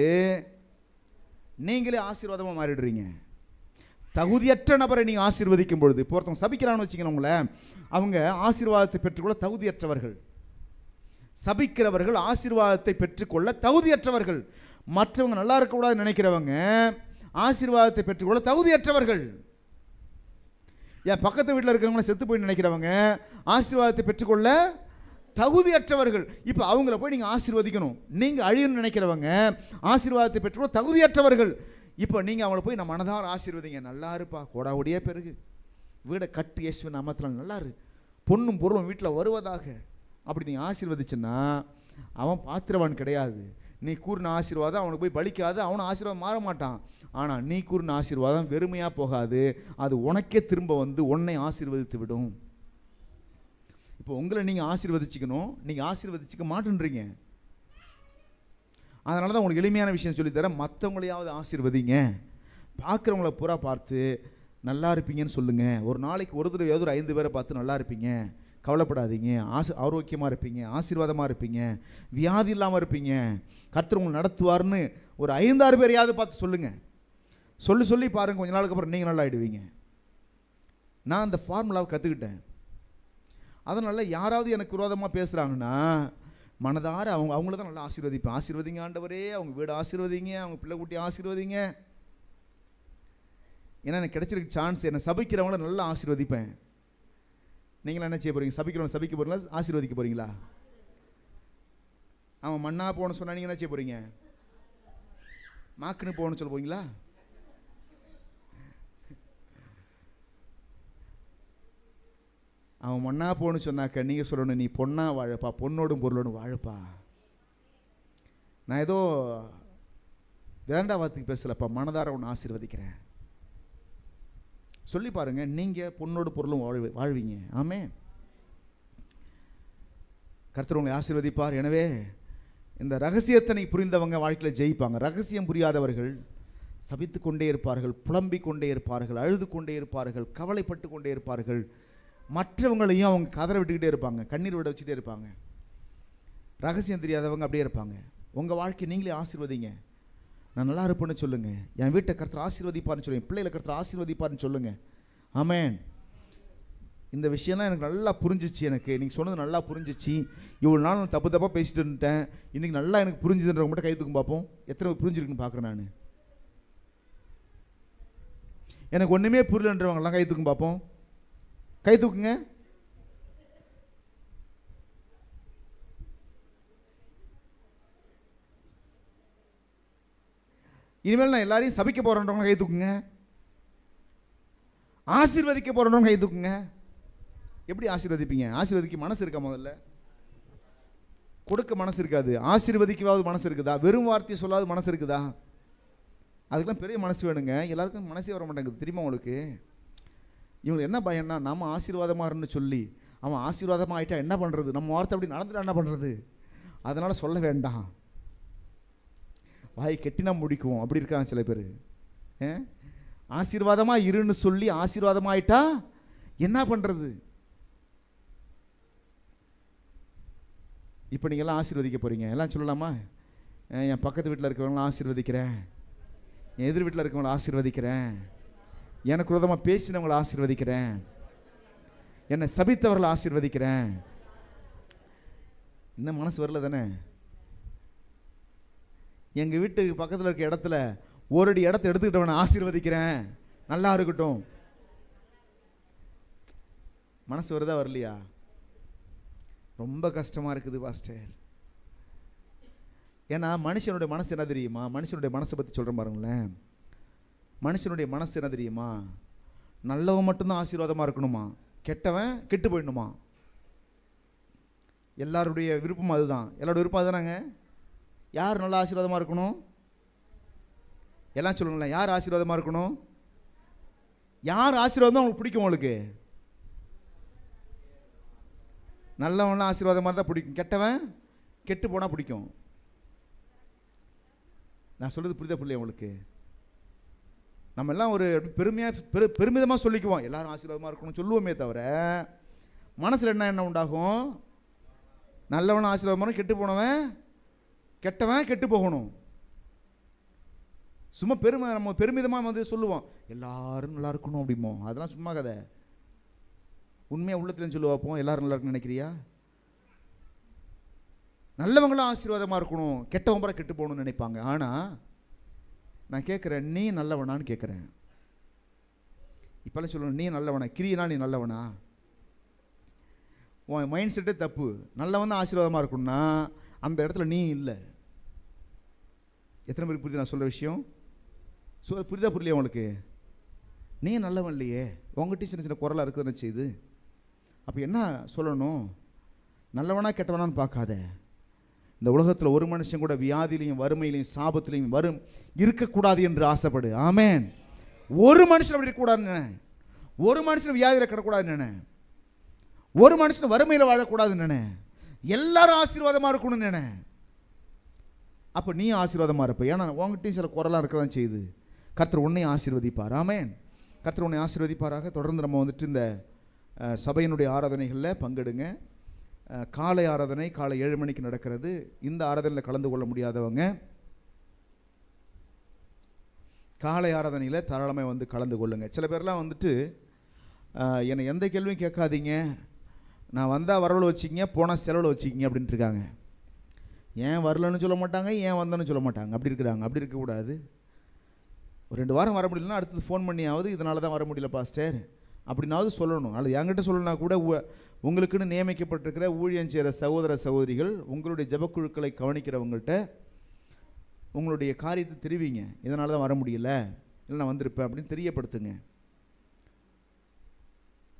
நீங்களே ஆசீர்வாதமாக மாறிடுறீங்க தகுதியற்ற நபரை நீங்கள் ஆசீர்வதிக்கும் பொழுது இப்போ ஒருத்தவங்க சபிக்கிறான்னு வச்சுக்கணும் அவங்க ஆசீர்வாதத்தை பெற்றுக்கொள்ள தகுதியற்றவர்கள் சபிக்கிறவர்கள் ஆசீர்வாதத்தை பெற்றுக்கொள்ள தகுதியற்றவர்கள் மற்றவங்க நல்லா இருக்கக்கூடாதுன்னு நினைக்கிறவங்க ஆசீர்வாதத்தை பெற்றுக்கொள்ள தகுதியற்றவர்கள் என் பக்கத்து வீட்டில் இருக்கிறவங்கள செத்து போய் நினைக்கிறவங்க ஆசீர்வாதத்தை பெற்றுக்கொள்ள தகுதியற்றவர்கள் இப்போ அவங்கள போய் நீங்கள் ஆசீர்வதிக்கணும் நீங்கள் அழியணும்னு நினைக்கிறவங்க ஆசீர்வாதத்தை பெற்றோம் தகுதியற்றவர்கள் இப்போ நீங்கள் அவங்கள போய் நம்ம மனதார ஆசீர்வதிங்க நல்லா இருப்பா கோடாவுடைய பிறகு வீடை கட்டு இயேசுவின் அமத்தில் நல்லா இரு பொண்ணும் பொருளும் வீட்டில் வருவதாக அப்படி நீங்கள் ஆசீர்வதிச்சுன்னா அவன் பாத்திரவான் கிடையாது நீ கூறின ஆசீர்வாதம் அவனுக்கு போய் பலிக்காது அவனும் ஆசீர்வாதம் மாற மாட்டான் ஆனால் நீ கூறின ஆசீர்வாதம் வெறுமையாக போகாது அது உனக்கே திரும்ப வந்து உன்னை ஆசீர்வதித்து விடும் இப்போ உங்களை நீங்கள் ஆசீர்வதிச்சுக்கணும் நீங்கள் ஆசீர்வதிச்சுக்க மாட்டேன்றீங்க அதனால தான் உங்களுக்கு எளிமையான விஷயம் சொல்லித்தரேன் மற்றவங்களையாவது ஆசீர்வதிங்க பார்க்குறவங்கள பூரா பார்த்து நல்லா இருப்பீங்கன்னு சொல்லுங்கள் ஒரு நாளைக்கு ஒரு தடவையாவது ஒரு ஐந்து பேரை பார்த்து நல்லா இருப்பீங்க கவலைப்படாதீங்க ஆசு ஆரோக்கியமாக இருப்பீங்க ஆசீர்வாதமாக இருப்பீங்க வியாதி இல்லாமல் இருப்பீங்க கர்த்தர் நடத்துவார்னு ஒரு ஐந்தாறு பேரையாவது பார்த்து சொல்லுங்கள் சொல்லி சொல்லி பாருங்கள் கொஞ்ச நாளுக்கு அப்புறம் நீங்கள் நல்லா ஆகிடுவீங்க நான் அந்த ஃபார்முலாவை கற்றுக்கிட்டேன் அதனால் யாராவது எனக்கு விரோதமாக பேசுகிறாங்கன்னா மனதார அவங்க அவங்கள தான் நல்லா ஆசீர்வதிப்பேன் ஆசீர்வதிங்க ஆண்டவரே அவங்க வீடு ஆசீர்வதிங்க அவங்க பிள்ளை குட்டி ஆசீர்வதிங்க ஏன்னா எனக்கு கிடச்சிருக்கு சான்ஸ் என்னை சபிக்கிறவங்கள நல்லா ஆசீர்வதிப்பேன் நீங்களாம் என்ன செய்ய போகிறீங்க சபிக்கிறவங்க சபிக்க போகிறீங்களா ஆசீர்வதிக்க போகிறீங்களா அவன் மண்ணா போகணும்னு சொன்னால் நீங்கள் என்ன செய்ய போகிறீங்க மாக்குன்னு போகணும்னு சொல்ல போகிறீங்களா அவன் மண்ணா போன்னு சொன்னாக்க நீங்கள் சொல்லணும் நீ பொண்ணா வாழப்பா பொண்ணோடும் பொருளோடும் வாழப்பா நான் ஏதோ வேண்டா வார்த்தைக்கு பேசலப்பா மனதார ஒன்று ஆசீர்வதிக்கிறேன் சொல்லி பாருங்க நீங்கள் பொண்ணோடு பொருளும் வாழ்வி வாழ்வீங்க ஆமே கர்த்தர் உங்களை ஆசீர்வதிப்பார் எனவே இந்த ரகசியத்தனை புரிந்தவங்க வாழ்க்கையில் ஜெயிப்பாங்க ரகசியம் புரியாதவர்கள் சபித்து கொண்டே இருப்பார்கள் புலம்பிக் கொண்டே இருப்பார்கள் அழுது கொண்டே இருப்பார்கள் கவலைப்பட்டு கொண்டே இருப்பார்கள் மற்றவங்களையும் அவங்க கதற விட்டுக்கிட்டே இருப்பாங்க கண்ணீர் விட வச்சுட்டே இருப்பாங்க ரகசியம் தெரியாதவங்க அப்படியே இருப்பாங்க உங்கள் வாழ்க்கையை நீங்களே ஆசீர்வதிங்க நான் நல்லா இருப்பேன்னு சொல்லுங்கள் என் வீட்டை கருத்தர் ஆசீர்வதிப்பார்னு சொல்லுங்கள் பிள்ளைகளை கருத்தர் ஆசீர்வதிப்பார்னு சொல்லுங்கள் ஆமேன் இந்த விஷயம்லாம் எனக்கு நல்லா புரிஞ்சிச்சு எனக்கு நீங்கள் சொன்னது நல்லா புரிஞ்சிச்சு இவ்வளோ நாள் நான் தப்பு தப்பாக பேசிட்டு இருந்துட்டேன் இன்றைக்கி நல்லா எனக்கு புரிஞ்சுதுன்றவங்க மட்டும் கைத்துக்கும் பார்ப்போம் எத்தனை புரிஞ்சிருக்குன்னு பார்க்குறேன் நான் எனக்கு ஒன்றுமே புரியலன்றவங்கலாம் கைத்துக்கும் பார்ப்போம் கை தூக்குங்க இனிமேல் நான் எல்லாரையும் சபிக்க போகிறேன்றவங்க கை தூக்குங்க ஆசீர்வதிக்க போறவங்க கை தூக்குங்க எப்படி ஆசீர்வதிப்பீங்க ஆசீர்வதிக்க மனசு இருக்கா முதல்ல கொடுக்க மனசு இருக்காது ஆசீர்வதிக்கவாவது மனசு இருக்குதா வெறும் வார்த்தையை சொல்லாத மனசு இருக்குதா அதுக்கெல்லாம் பெரிய மனசு வேணுங்க எல்லாருக்கும் மனசே வர மாட்டேங்குது தெரியுமா உங்களுக்கு இவங்களுக்கு என்ன பயம்னா நம்ம ஆசீர்வாதமாக இருந்து சொல்லி அவன் ஆசீர்வாதமாக ஆகிட்டா என்ன பண்ணுறது நம்ம வார்த்தை அப்படி நடந்துட்டா என்ன பண்ணுறது அதனால் சொல்ல வேண்டாம் வாய் கெட்டினா முடிக்குவோம் அப்படி இருக்காங்க சில பேர் ஆசீர்வாதமாக இருன்னு சொல்லி ஆசீர்வாதமாக என்ன பண்ணுறது இப்போ நீங்கள்லாம் ஆசீர்வதிக்க போகிறீங்க எல்லாம் சொல்லலாமா என் பக்கத்து வீட்டில் இருக்கிறவங்களாம் ஆசீர்வதிக்கிறேன் என் எதிர் வீட்டில் இருக்கிறவங்கள ஆசீர்வதிக்கிறேன் எனக்கு விரோதமாக பேசினவங்களை ஆசீர்வதிக்கிறேன் என்னை சபித்தவர்களை ஆசீர்வதிக்கிறேன் இன்னும் மனசு வரல தானே எங்கள் வீட்டுக்கு பக்கத்தில் இருக்க இடத்துல ஒரு அடி இடத்த எடுத்துக்கிட்டவனை ஆசீர்வதிக்கிறேன் நல்லா இருக்கட்டும் மனசு வருதா வரலையா ரொம்ப கஷ்டமாக இருக்குது பாஸ்டர் ஏன்னா மனுஷனுடைய மனசு என்ன தெரியுமா மனுஷனுடைய மனசை பற்றி சொல்கிறேன் பாருங்களேன் மனுஷனுடைய மனசு என்ன தெரியுமா நல்லவன் மட்டும்தான் ஆசீர்வாதமாக இருக்கணுமா கெட்டவன் கெட்டு போயிடணுமா எல்லாருடைய விருப்பம் அதுதான் எல்லாரோட விருப்பம் அதுதானாங்க யார் நல்லா ஆசீர்வாதமாக இருக்கணும் எல்லாம் சொல்லுங்களேன் யார் ஆசீர்வாதமாக இருக்கணும் யார் ஆசீர்வாதம் அவங்களுக்கு பிடிக்கும் உங்களுக்கு நல்லவன்லாம் ஆசீர்வாதமாக தான் பிடிக்கும் கெட்டவன் கெட்டு போனால் பிடிக்கும் நான் சொல்கிறது புரிதா பிள்ளை உங்களுக்கு நம்ம எல்லாம் ஒரு பெருமையாக பெரு பெருமிதமாக சொல்லிக்குவோம் எல்லாரும் ஆசீர்வாதமாக இருக்கணும்னு சொல்லுவோமே தவிர மனசில் என்ன என்ன உண்டாகும் நல்லவன் ஆசீர்வாதமான கெட்டு போனவன் கெட்டவன் கெட்டு போகணும் சும்மா பெருமை நம்ம பெருமிதமாக வந்து சொல்லுவோம் எல்லாரும் நல்லா இருக்கணும் அப்படிமோ அதெல்லாம் சும்மா கதை உண்மையாக சொல்லி சொல்லுவாப்போம் எல்லாரும் நல்லா இருக்குன்னு நினைக்கிறியா நல்லவங்களும் ஆசீர்வாதமாக இருக்கணும் கெட்டவங்க கெட்டு போகணும்னு நினைப்பாங்க ஆனால் நான் கேட்குறேன் நீ நல்லவனான்னு கேட்குறேன் இப்போல்லாம் சொல்லணும் நீ நல்லவனா கிரியனா நீ நல்லவனா உன் மைண்ட் செட்டே தப்பு நல்லவன் தான் ஆசீர்வாதமாக இருக்கும்னா அந்த இடத்துல நீ இல்லை எத்தனை பேருக்கு புரியுது நான் சொல்கிற விஷயம் சொ புரிதா புரியலையா உங்களுக்கு நீ நல்லவன் இல்லையே உங்கள்கிட்ட சின்ன சின்ன குரலாக இருக்குதுன்னு செய்யுது அப்போ என்ன சொல்லணும் நல்லவனா கெட்டவனான்னு பார்க்காத இந்த உலகத்தில் ஒரு மனுஷன் கூட வியாதியிலையும் வறுமையிலையும் சாபத்திலையும் வரும் இருக்கக்கூடாது என்று ஆசைப்படு ஆமேன் ஒரு மனுஷன் அப்படி இருக்கக்கூடாதுன்னு ஒரு மனுஷன் வியாதியில் கிடக்கூடாதுன்னு ஒரு மனுஷன் வறுமையில் வாழக்கூடாதுன்னு எல்லாரும் ஆசீர்வாதமாக இருக்கணும்னு நினை அப்போ நீ ஆசீர்வாதமாக இருப்ப ஏன்னா உங்ககிட்டயும் சில குரலாக இருக்க தான் செய்யுது கர்த்தர் உன்னை ஆசீர்வதிப்பார் ஆமேன் கர்த்தர் உன்னை ஆசீர்வதிப்பாராக தொடர்ந்து நம்ம வந்துட்டு இந்த சபையினுடைய ஆராதனைகளில் பங்கெடுங்க காலை ஆராதனை காலை ஏழு மணிக்கு நடக்கிறது இந்த ஆராதனையில் கலந்து கொள்ள முடியாதவங்க காலை ஆராதனையில் தாராளமாக வந்து கலந்து கொள்ளுங்கள் சில பேர்லாம் வந்துட்டு என்னை எந்த கேள்வியும் கேட்காதீங்க நான் வந்தால் வரவில் வச்சுக்கிங்க போனால் செலவில் வச்சுக்கிங்க அப்படின்ட்டு இருக்காங்க ஏன் வரலன்னு சொல்ல மாட்டாங்க ஏன் வந்தேன்னு சொல்ல மாட்டாங்க அப்படி இருக்கிறாங்க அப்படி இருக்கக்கூடாது ஒரு ரெண்டு வாரம் வர முடியலன்னா அடுத்தது ஃபோன் பண்ணியாவது இதனால தான் வர முடியல பாஸ்டர் அப்படின்னாவது சொல்லணும் அது என்கிட்ட சொல்லணும்னா கூட உங்களுக்குன்னு நியமிக்கப்பட்டிருக்கிற ஊழியம் செய்கிற சகோதர சகோதரிகள் உங்களுடைய ஜபக்குழுக்களை கவனிக்கிறவங்கள்ட்ட உங்களுடைய காரியத்தை தெரிவிங்க இதனால தான் வர முடியல இல்லை நான் வந்திருப்பேன் அப்படின்னு தெரியப்படுத்துங்க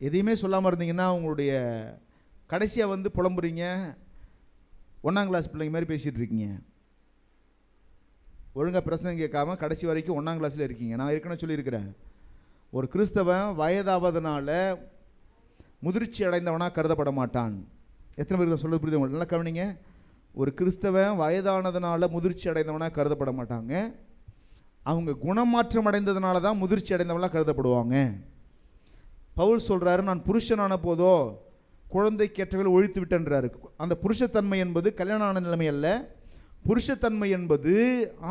எதையுமே சொல்லாமல் இருந்தீங்கன்னா உங்களுடைய கடைசியாக வந்து புலம்புறீங்க ஒன்றாம் கிளாஸ் பிள்ளைங்க மாதிரி பேசிகிட்டு இருக்கீங்க ஒழுங்காக பிரசனை கேட்காம கடைசி வரைக்கும் ஒன்றாம் கிளாஸில் இருக்கீங்க நான் ஏற்கனவே சொல்லியிருக்கிறேன் ஒரு கிறிஸ்தவன் வயதாவதுனால முதிர்ச்சி அடைந்தவனாக கருதப்பட மாட்டான் எத்தனை பேர் சொல்ல புரியுது நல்லா கவனிங்க ஒரு கிறிஸ்தவன் வயதானதுனால முதிர்ச்சி அடைந்தவனாக கருதப்பட மாட்டாங்க அவங்க குணமாற்றம் அடைந்ததுனால தான் முதிர்ச்சி அடைந்தவனாக கருதப்படுவாங்க பவுல் சொல்கிறாரு நான் புருஷனான போதோ கேற்றவர்கள் ஒழித்து விட்டேன்றாரு அந்த புருஷத்தன்மை என்பது கல்யாணம் ஆன நிலைமை அல்ல புருஷத்தன்மை என்பது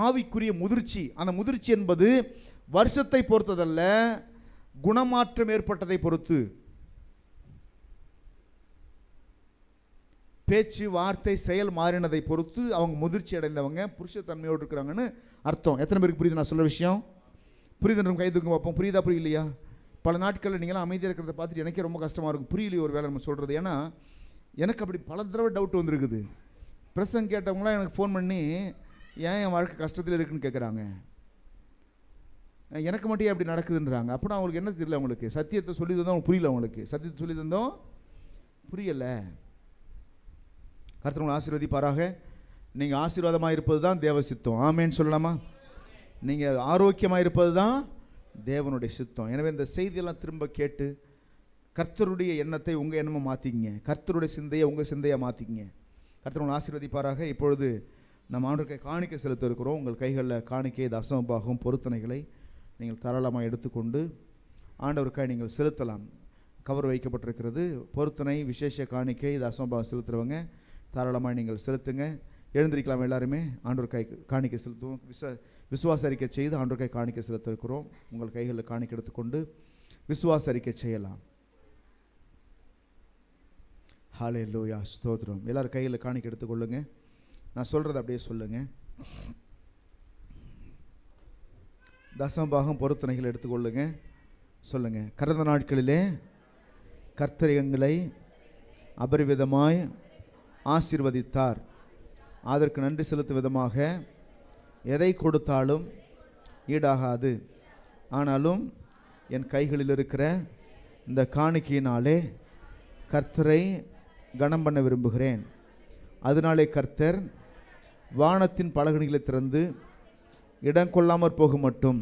ஆவிக்குரிய முதிர்ச்சி அந்த முதிர்ச்சி என்பது வருஷத்தை பொறுத்ததல்ல குணமாற்றம் ஏற்பட்டதை பொறுத்து பேச்சு வார்த்தை செயல் மாறினதை பொறுத்து அவங்க முதிர்ச்சி அடைந்தவங்க தன்மையோடு இருக்கிறாங்கன்னு அர்த்தம் எத்தனை பேருக்கு புரியுது நான் சொல்ல விஷயம் புரியுது கை தூக்கம் பார்ப்போம் புரியுதா புரியலையா பல நாட்களில் நீங்களாம் அமைதியாக இருக்கிறத பார்த்துட்டு எனக்கே ரொம்ப கஷ்டமாக இருக்கும் புரியலையே ஒரு வேலை நம்ம சொல்கிறது ஏன்னா எனக்கு அப்படி பல தடவை டவுட் வந்துருக்குது பிரசங்க கேட்டவங்களாம் எனக்கு ஃபோன் பண்ணி ஏன் என் வாழ்க்கை கஷ்டத்தில் இருக்குன்னு கேட்குறாங்க எனக்கு மட்டும் அப்படி நடக்குதுன்றாங்க அப்படின்னா அவங்களுக்கு என்ன தெரியல அவங்களுக்கு சத்தியத்தை சொல்லி தந்தோம் அவங்களுக்கு புரியல அவங்களுக்கு சத்தியத்தை சொல்லி தந்தோம் புரியலை கருத்தவங்களை ஆசீர்வதிப்பாராக நீங்கள் ஆசீர்வாதமாக இருப்பது தான் தேவ சித்தம் ஆமேன்னு சொல்லலாமா நீங்கள் ஆரோக்கியமாக இருப்பது தான் தேவனுடைய சித்தம் எனவே இந்த செய்தியெல்லாம் திரும்ப கேட்டு கர்த்தருடைய எண்ணத்தை உங்கள் எண்ணமாக மாற்றிக்கிங்க கர்த்தருடைய சிந்தையை உங்கள் சிந்தையாக மாற்றிக்கிங்க கர்த்தருடன் ஆசீர்வதிப்பாராக இப்பொழுது நம்ம ஆண்டுக்கு காணிக்கை செலுத்த இருக்கிறோம் உங்கள் கைகளில் காணிக்கை தசமபாகம் பொருத்தனைகளை நீங்கள் தாராளமாக எடுத்துக்கொண்டு ஆண்டவருக்காய் நீங்கள் செலுத்தலாம் கவர் வைக்கப்பட்டிருக்கிறது பொருத்தனை விசேஷ காணிக்கை தசமபாகம் செலுத்துகிறவங்க தாராளமாக நீங்கள் செலுத்துங்க எழுந்திருக்கலாம் எல்லாருமே ஆண்டோர் கை காணிக்க செலுத்துவோம் விச விசுவாச அறிக்கை செய்து ஆண்டோர் கை காணிக்க செலுத்திருக்கிறோம் உங்கள் கைகளில் காணிக்க எடுத்துக்கொண்டு விசுவாச அறிக்கை செய்யலாம் ஹாலே லூயா ஸ்தோத்ரம் எல்லோரும் கையில் காணிக்க எடுத்துக்கொள்ளுங்க நான் சொல்கிறத அப்படியே சொல்லுங்கள் தசம்பாகம் பொறுத்துணைகள் எடுத்துக்கொள்ளுங்க சொல்லுங்க கடந்த நாட்களிலே கர்த்தரியங்களை அபரிவிதமாய் ஆசிர்வதித்தார் அதற்கு நன்றி செலுத்தும் விதமாக எதை கொடுத்தாலும் ஈடாகாது ஆனாலும் என் கைகளில் இருக்கிற இந்த காணிக்கையினாலே கர்த்தரை கனம் பண்ண விரும்புகிறேன் அதனாலே கர்த்தர் வானத்தின் பலகணிகளை திறந்து இடம் கொள்ளாமற் போக மட்டும்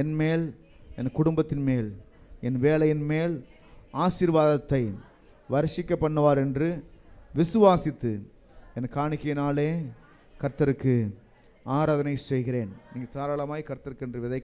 என் மேல் என் குடும்பத்தின் மேல் என் வேலையின் மேல் ஆசீர்வாதத்தை வருஷிக்க பண்ணுவார் என்று விசுவாசித்து என் காணிக்கையினாலே கர்த்தருக்கு ஆராதனை செய்கிறேன் நீங்கள் தாராளமாய் கர்த்தருக்கு என்று விதை